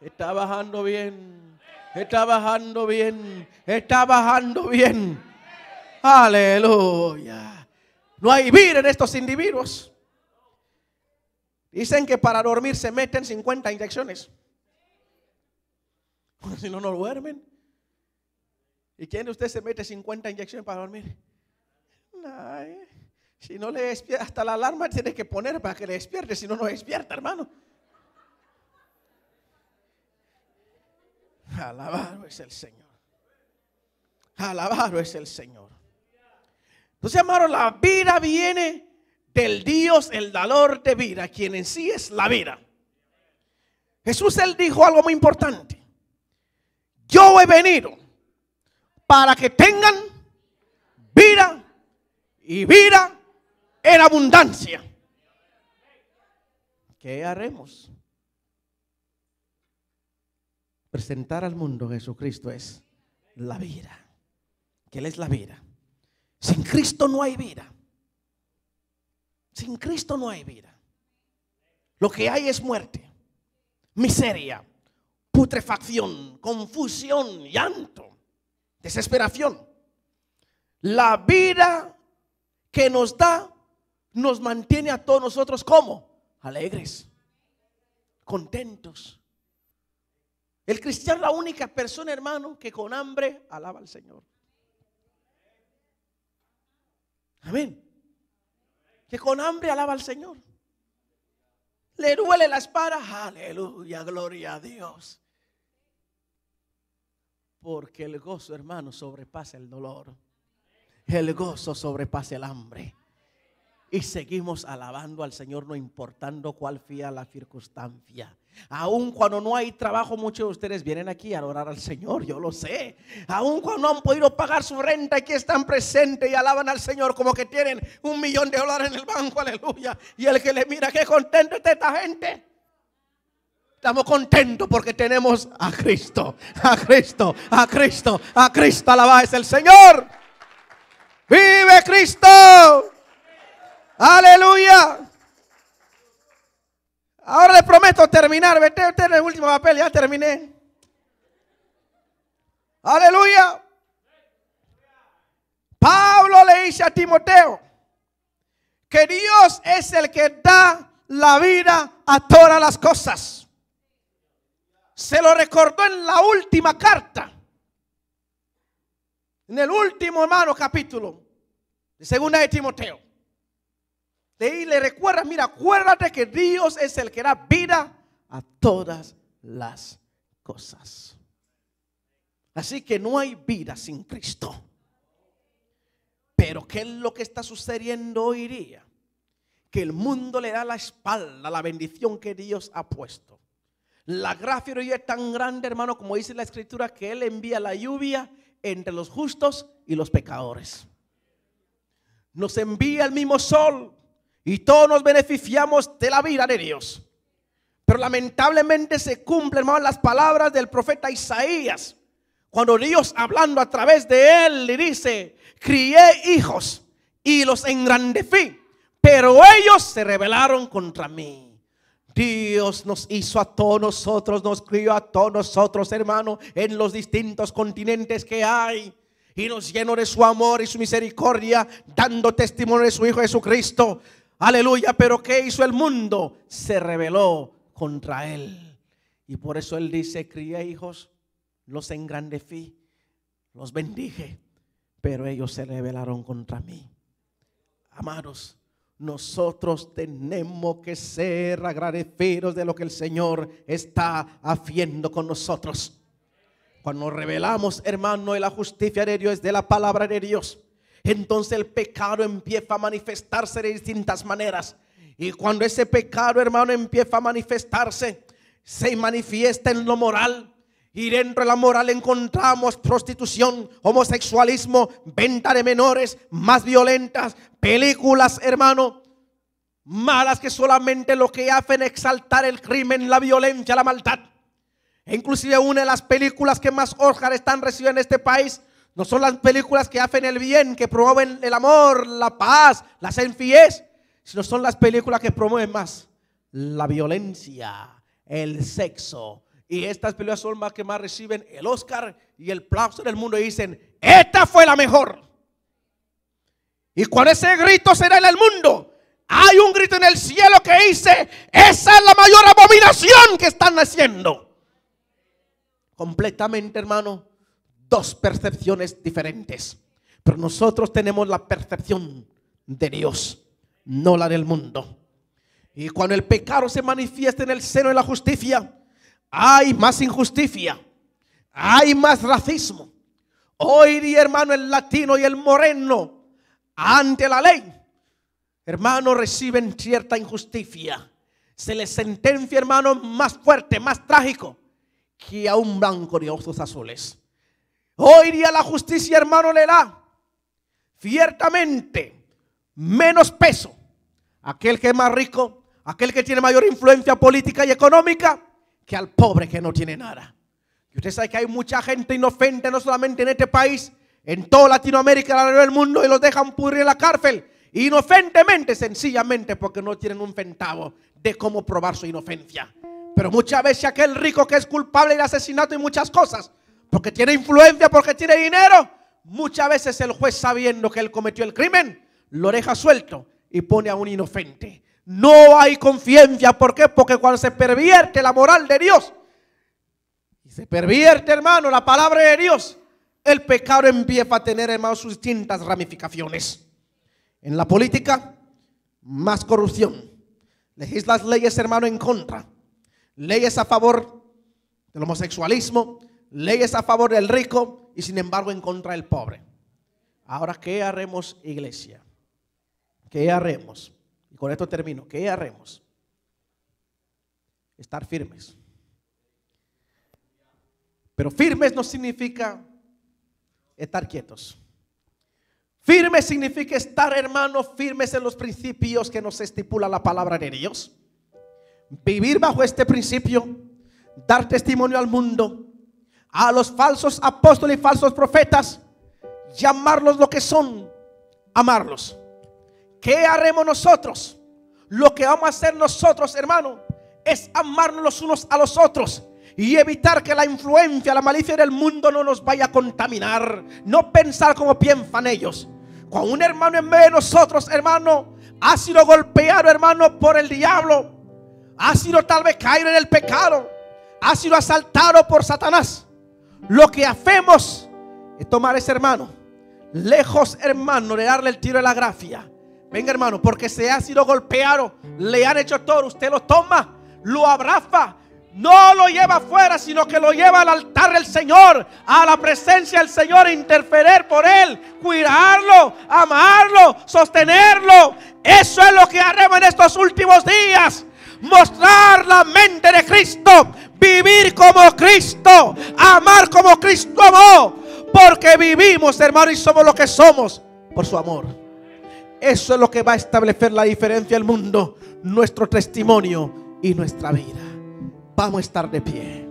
Está bajando bien. Está bajando bien. Está bajando bien. Aleluya. No hay vida en estos individuos. Dicen que para dormir se meten 50 inyecciones. si no, no duermen. ¿Y quién de ustedes se mete 50 inyecciones para dormir? Si no le despierta, hasta la alarma tiene que poner para que le despierte, si no, no despierta, hermano. Alabado es el Señor. Alabado es el Señor. Entonces, hermano, la vida viene del Dios, el Dolor de vida, quien en sí es la vida. Jesús, él dijo algo muy importante. Yo he venido para que tengan vida y vida en abundancia. ¿Qué haremos? Presentar al mundo Jesucristo es la vida, que Él es la vida. Sin Cristo no hay vida. Sin Cristo no hay vida. Lo que hay es muerte, miseria, putrefacción, confusión, llanto, desesperación. La vida que nos da nos mantiene a todos nosotros como alegres, contentos. El cristiano es la única persona, hermano, que con hambre alaba al Señor. Amén con hambre alaba al Señor. Le duele la espada. Aleluya, gloria a Dios. Porque el gozo, hermano, sobrepasa el dolor. El gozo sobrepasa el hambre y seguimos alabando al Señor, no importando cuál sea la circunstancia. Aun cuando no hay trabajo, muchos de ustedes vienen aquí a orar al Señor, yo lo sé. Aun cuando no han podido pagar su renta, aquí están presentes y alaban al Señor como que tienen un millón de dólares en el banco, aleluya. Y el que le mira, qué contento está esta gente. Estamos contentos porque tenemos a Cristo, a Cristo, a Cristo, a Cristo. Alabado es el Señor. Vive Cristo. Aleluya. Ahora le prometo terminar. Vete usted en el último papel, ya terminé. Aleluya. Pablo le dice a Timoteo que Dios es el que da la vida a todas las cosas. Se lo recordó en la última carta. En el último hermano capítulo de segunda de Timoteo y le recuerda, mira, acuérdate que Dios es el que da vida a todas las cosas. Así que no hay vida sin Cristo. Pero ¿qué es lo que está sucediendo hoy día? Que el mundo le da la espalda a la bendición que Dios ha puesto. La gracia de Dios es tan grande, hermano, como dice la escritura, que Él envía la lluvia entre los justos y los pecadores. Nos envía el mismo sol y todos nos beneficiamos de la vida de Dios. Pero lamentablemente se cumplen, hermano, las palabras del profeta Isaías. Cuando Dios hablando a través de él le dice, crié hijos y los engrandecí, pero ellos se rebelaron contra mí. Dios nos hizo a todos nosotros, nos crió a todos nosotros, hermano, en los distintos continentes que hay. Y nos llenó de su amor y su misericordia, dando testimonio de su Hijo Jesucristo. Aleluya, pero ¿qué hizo el mundo? Se rebeló contra él. Y por eso él dice, crié hijos, los engrandecí, los bendije, pero ellos se rebelaron contra mí. Amados, nosotros tenemos que ser agradecidos de lo que el Señor está haciendo con nosotros. Cuando revelamos, hermano, de la justicia de Dios, de la palabra de Dios, entonces el pecado empieza a manifestarse de distintas maneras. Y cuando ese pecado, hermano, empieza a manifestarse, se manifiesta en lo moral. Y dentro de la moral encontramos prostitución, homosexualismo, venta de menores más violentas, películas, hermano, malas que solamente lo que hacen exaltar el crimen, la violencia, la maldad. E inclusive una de las películas que más Oscar están recibiendo en este país no son las películas que hacen el bien, que promueven el amor, la paz, la sencillez, sino son las películas que promueven más la violencia, el sexo. Y estas películas son las que más reciben el Oscar y el plazo del mundo y dicen, esta fue la mejor. Y es ese grito será en el mundo, hay un grito en el cielo que dice, esa es la mayor abominación que están haciendo. Completamente, hermano, dos percepciones diferentes. Pero nosotros tenemos la percepción de Dios, no la del mundo. Y cuando el pecado se manifiesta en el seno de la justicia, hay más injusticia, hay más racismo. Hoy día, hermano, el latino y el moreno, ante la ley, hermano, reciben cierta injusticia. Se les sentencia, hermano, más fuerte, más trágico que a un blanco de ojos azules. Hoy día la justicia, hermano, le da ciertamente menos peso. Aquel que es más rico, aquel que tiene mayor influencia política y económica, que al pobre que no tiene nada. Y usted sabe que hay mucha gente inocente, no solamente en este país, en toda Latinoamérica, todo el mundo, y los dejan pudrir en la cárcel. Inocentemente, sencillamente, porque no tienen un centavo de cómo probar su inocencia. Pero muchas veces aquel rico que es culpable de asesinato y muchas cosas, porque tiene influencia, porque tiene dinero. Muchas veces el juez sabiendo que él cometió el crimen, lo deja suelto y pone a un inocente. No hay confianza. ¿Por qué? Porque cuando se pervierte la moral de Dios, y se pervierte, hermano, la palabra de Dios, el pecado empieza a tener, hermano, sus distintas ramificaciones. En la política, más corrupción. Legislas leyes, hermano, en contra. Leyes a favor del homosexualismo, leyes a favor del rico y sin embargo en contra del pobre. Ahora, ¿qué haremos, iglesia? ¿Qué haremos? Y con esto termino. ¿Qué haremos? Estar firmes. Pero firmes no significa estar quietos. Firme significa estar, hermanos, firmes en los principios que nos estipula la palabra de Dios. Vivir bajo este principio, dar testimonio al mundo, a los falsos apóstoles y falsos profetas, llamarlos lo que son, amarlos. ¿Qué haremos nosotros? Lo que vamos a hacer nosotros, hermano, es amarnos los unos a los otros y evitar que la influencia, la malicia del mundo no nos vaya a contaminar. No pensar como piensan ellos. Cuando un hermano en medio de nosotros, hermano, ha sido golpeado, hermano, por el diablo, ha sido tal vez caído en el pecado, ha sido asaltado por Satanás lo que hacemos es tomar a ese hermano. Lejos, hermano, de darle el tiro de la gracia. Venga, hermano, porque se ha sido golpeado. Le han hecho todo. Usted lo toma, lo abraza. No lo lleva afuera, sino que lo lleva al altar del Señor, a la presencia del Señor, interferir por Él, cuidarlo, amarlo, sostenerlo. Eso es lo que haremos en estos últimos días mostrar la mente de Cristo, vivir como Cristo, amar como Cristo amó, porque vivimos, hermano, y somos lo que somos por su amor. Eso es lo que va a establecer la diferencia del mundo, nuestro testimonio y nuestra vida. Vamos a estar de pie.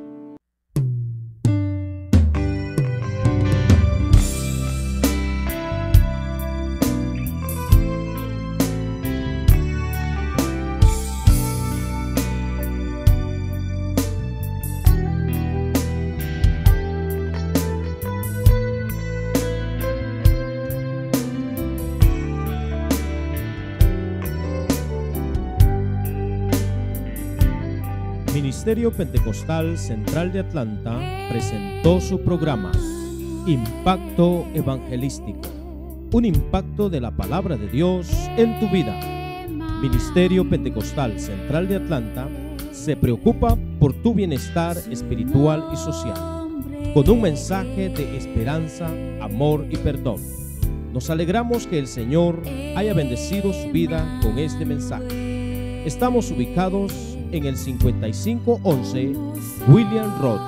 Ministerio Pentecostal Central de Atlanta presentó su programa Impacto Evangelístico, un impacto de la palabra de Dios en tu vida. Ministerio Pentecostal Central de Atlanta se preocupa por tu bienestar espiritual y social, con un mensaje de esperanza, amor y perdón. Nos alegramos que el Señor haya bendecido su vida con este mensaje. Estamos ubicados en el 5511 William Road,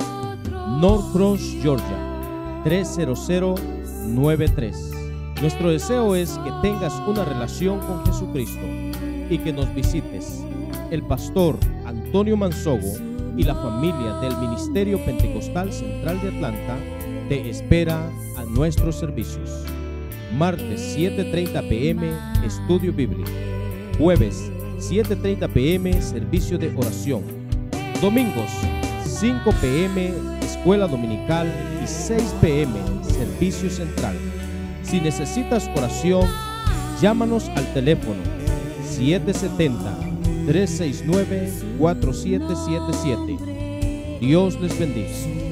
Cross, Georgia 30093. Nuestro deseo es que tengas una relación con Jesucristo y que nos visites. El pastor Antonio Manzogo y la familia del Ministerio Pentecostal Central de Atlanta te espera a nuestros servicios. Martes 7.30 pm, estudio bíblico. Jueves 7.30 pm servicio de oración. Domingos, 5 pm escuela dominical y 6 pm servicio central. Si necesitas oración, llámanos al teléfono 770-369-4777. Dios les bendiga.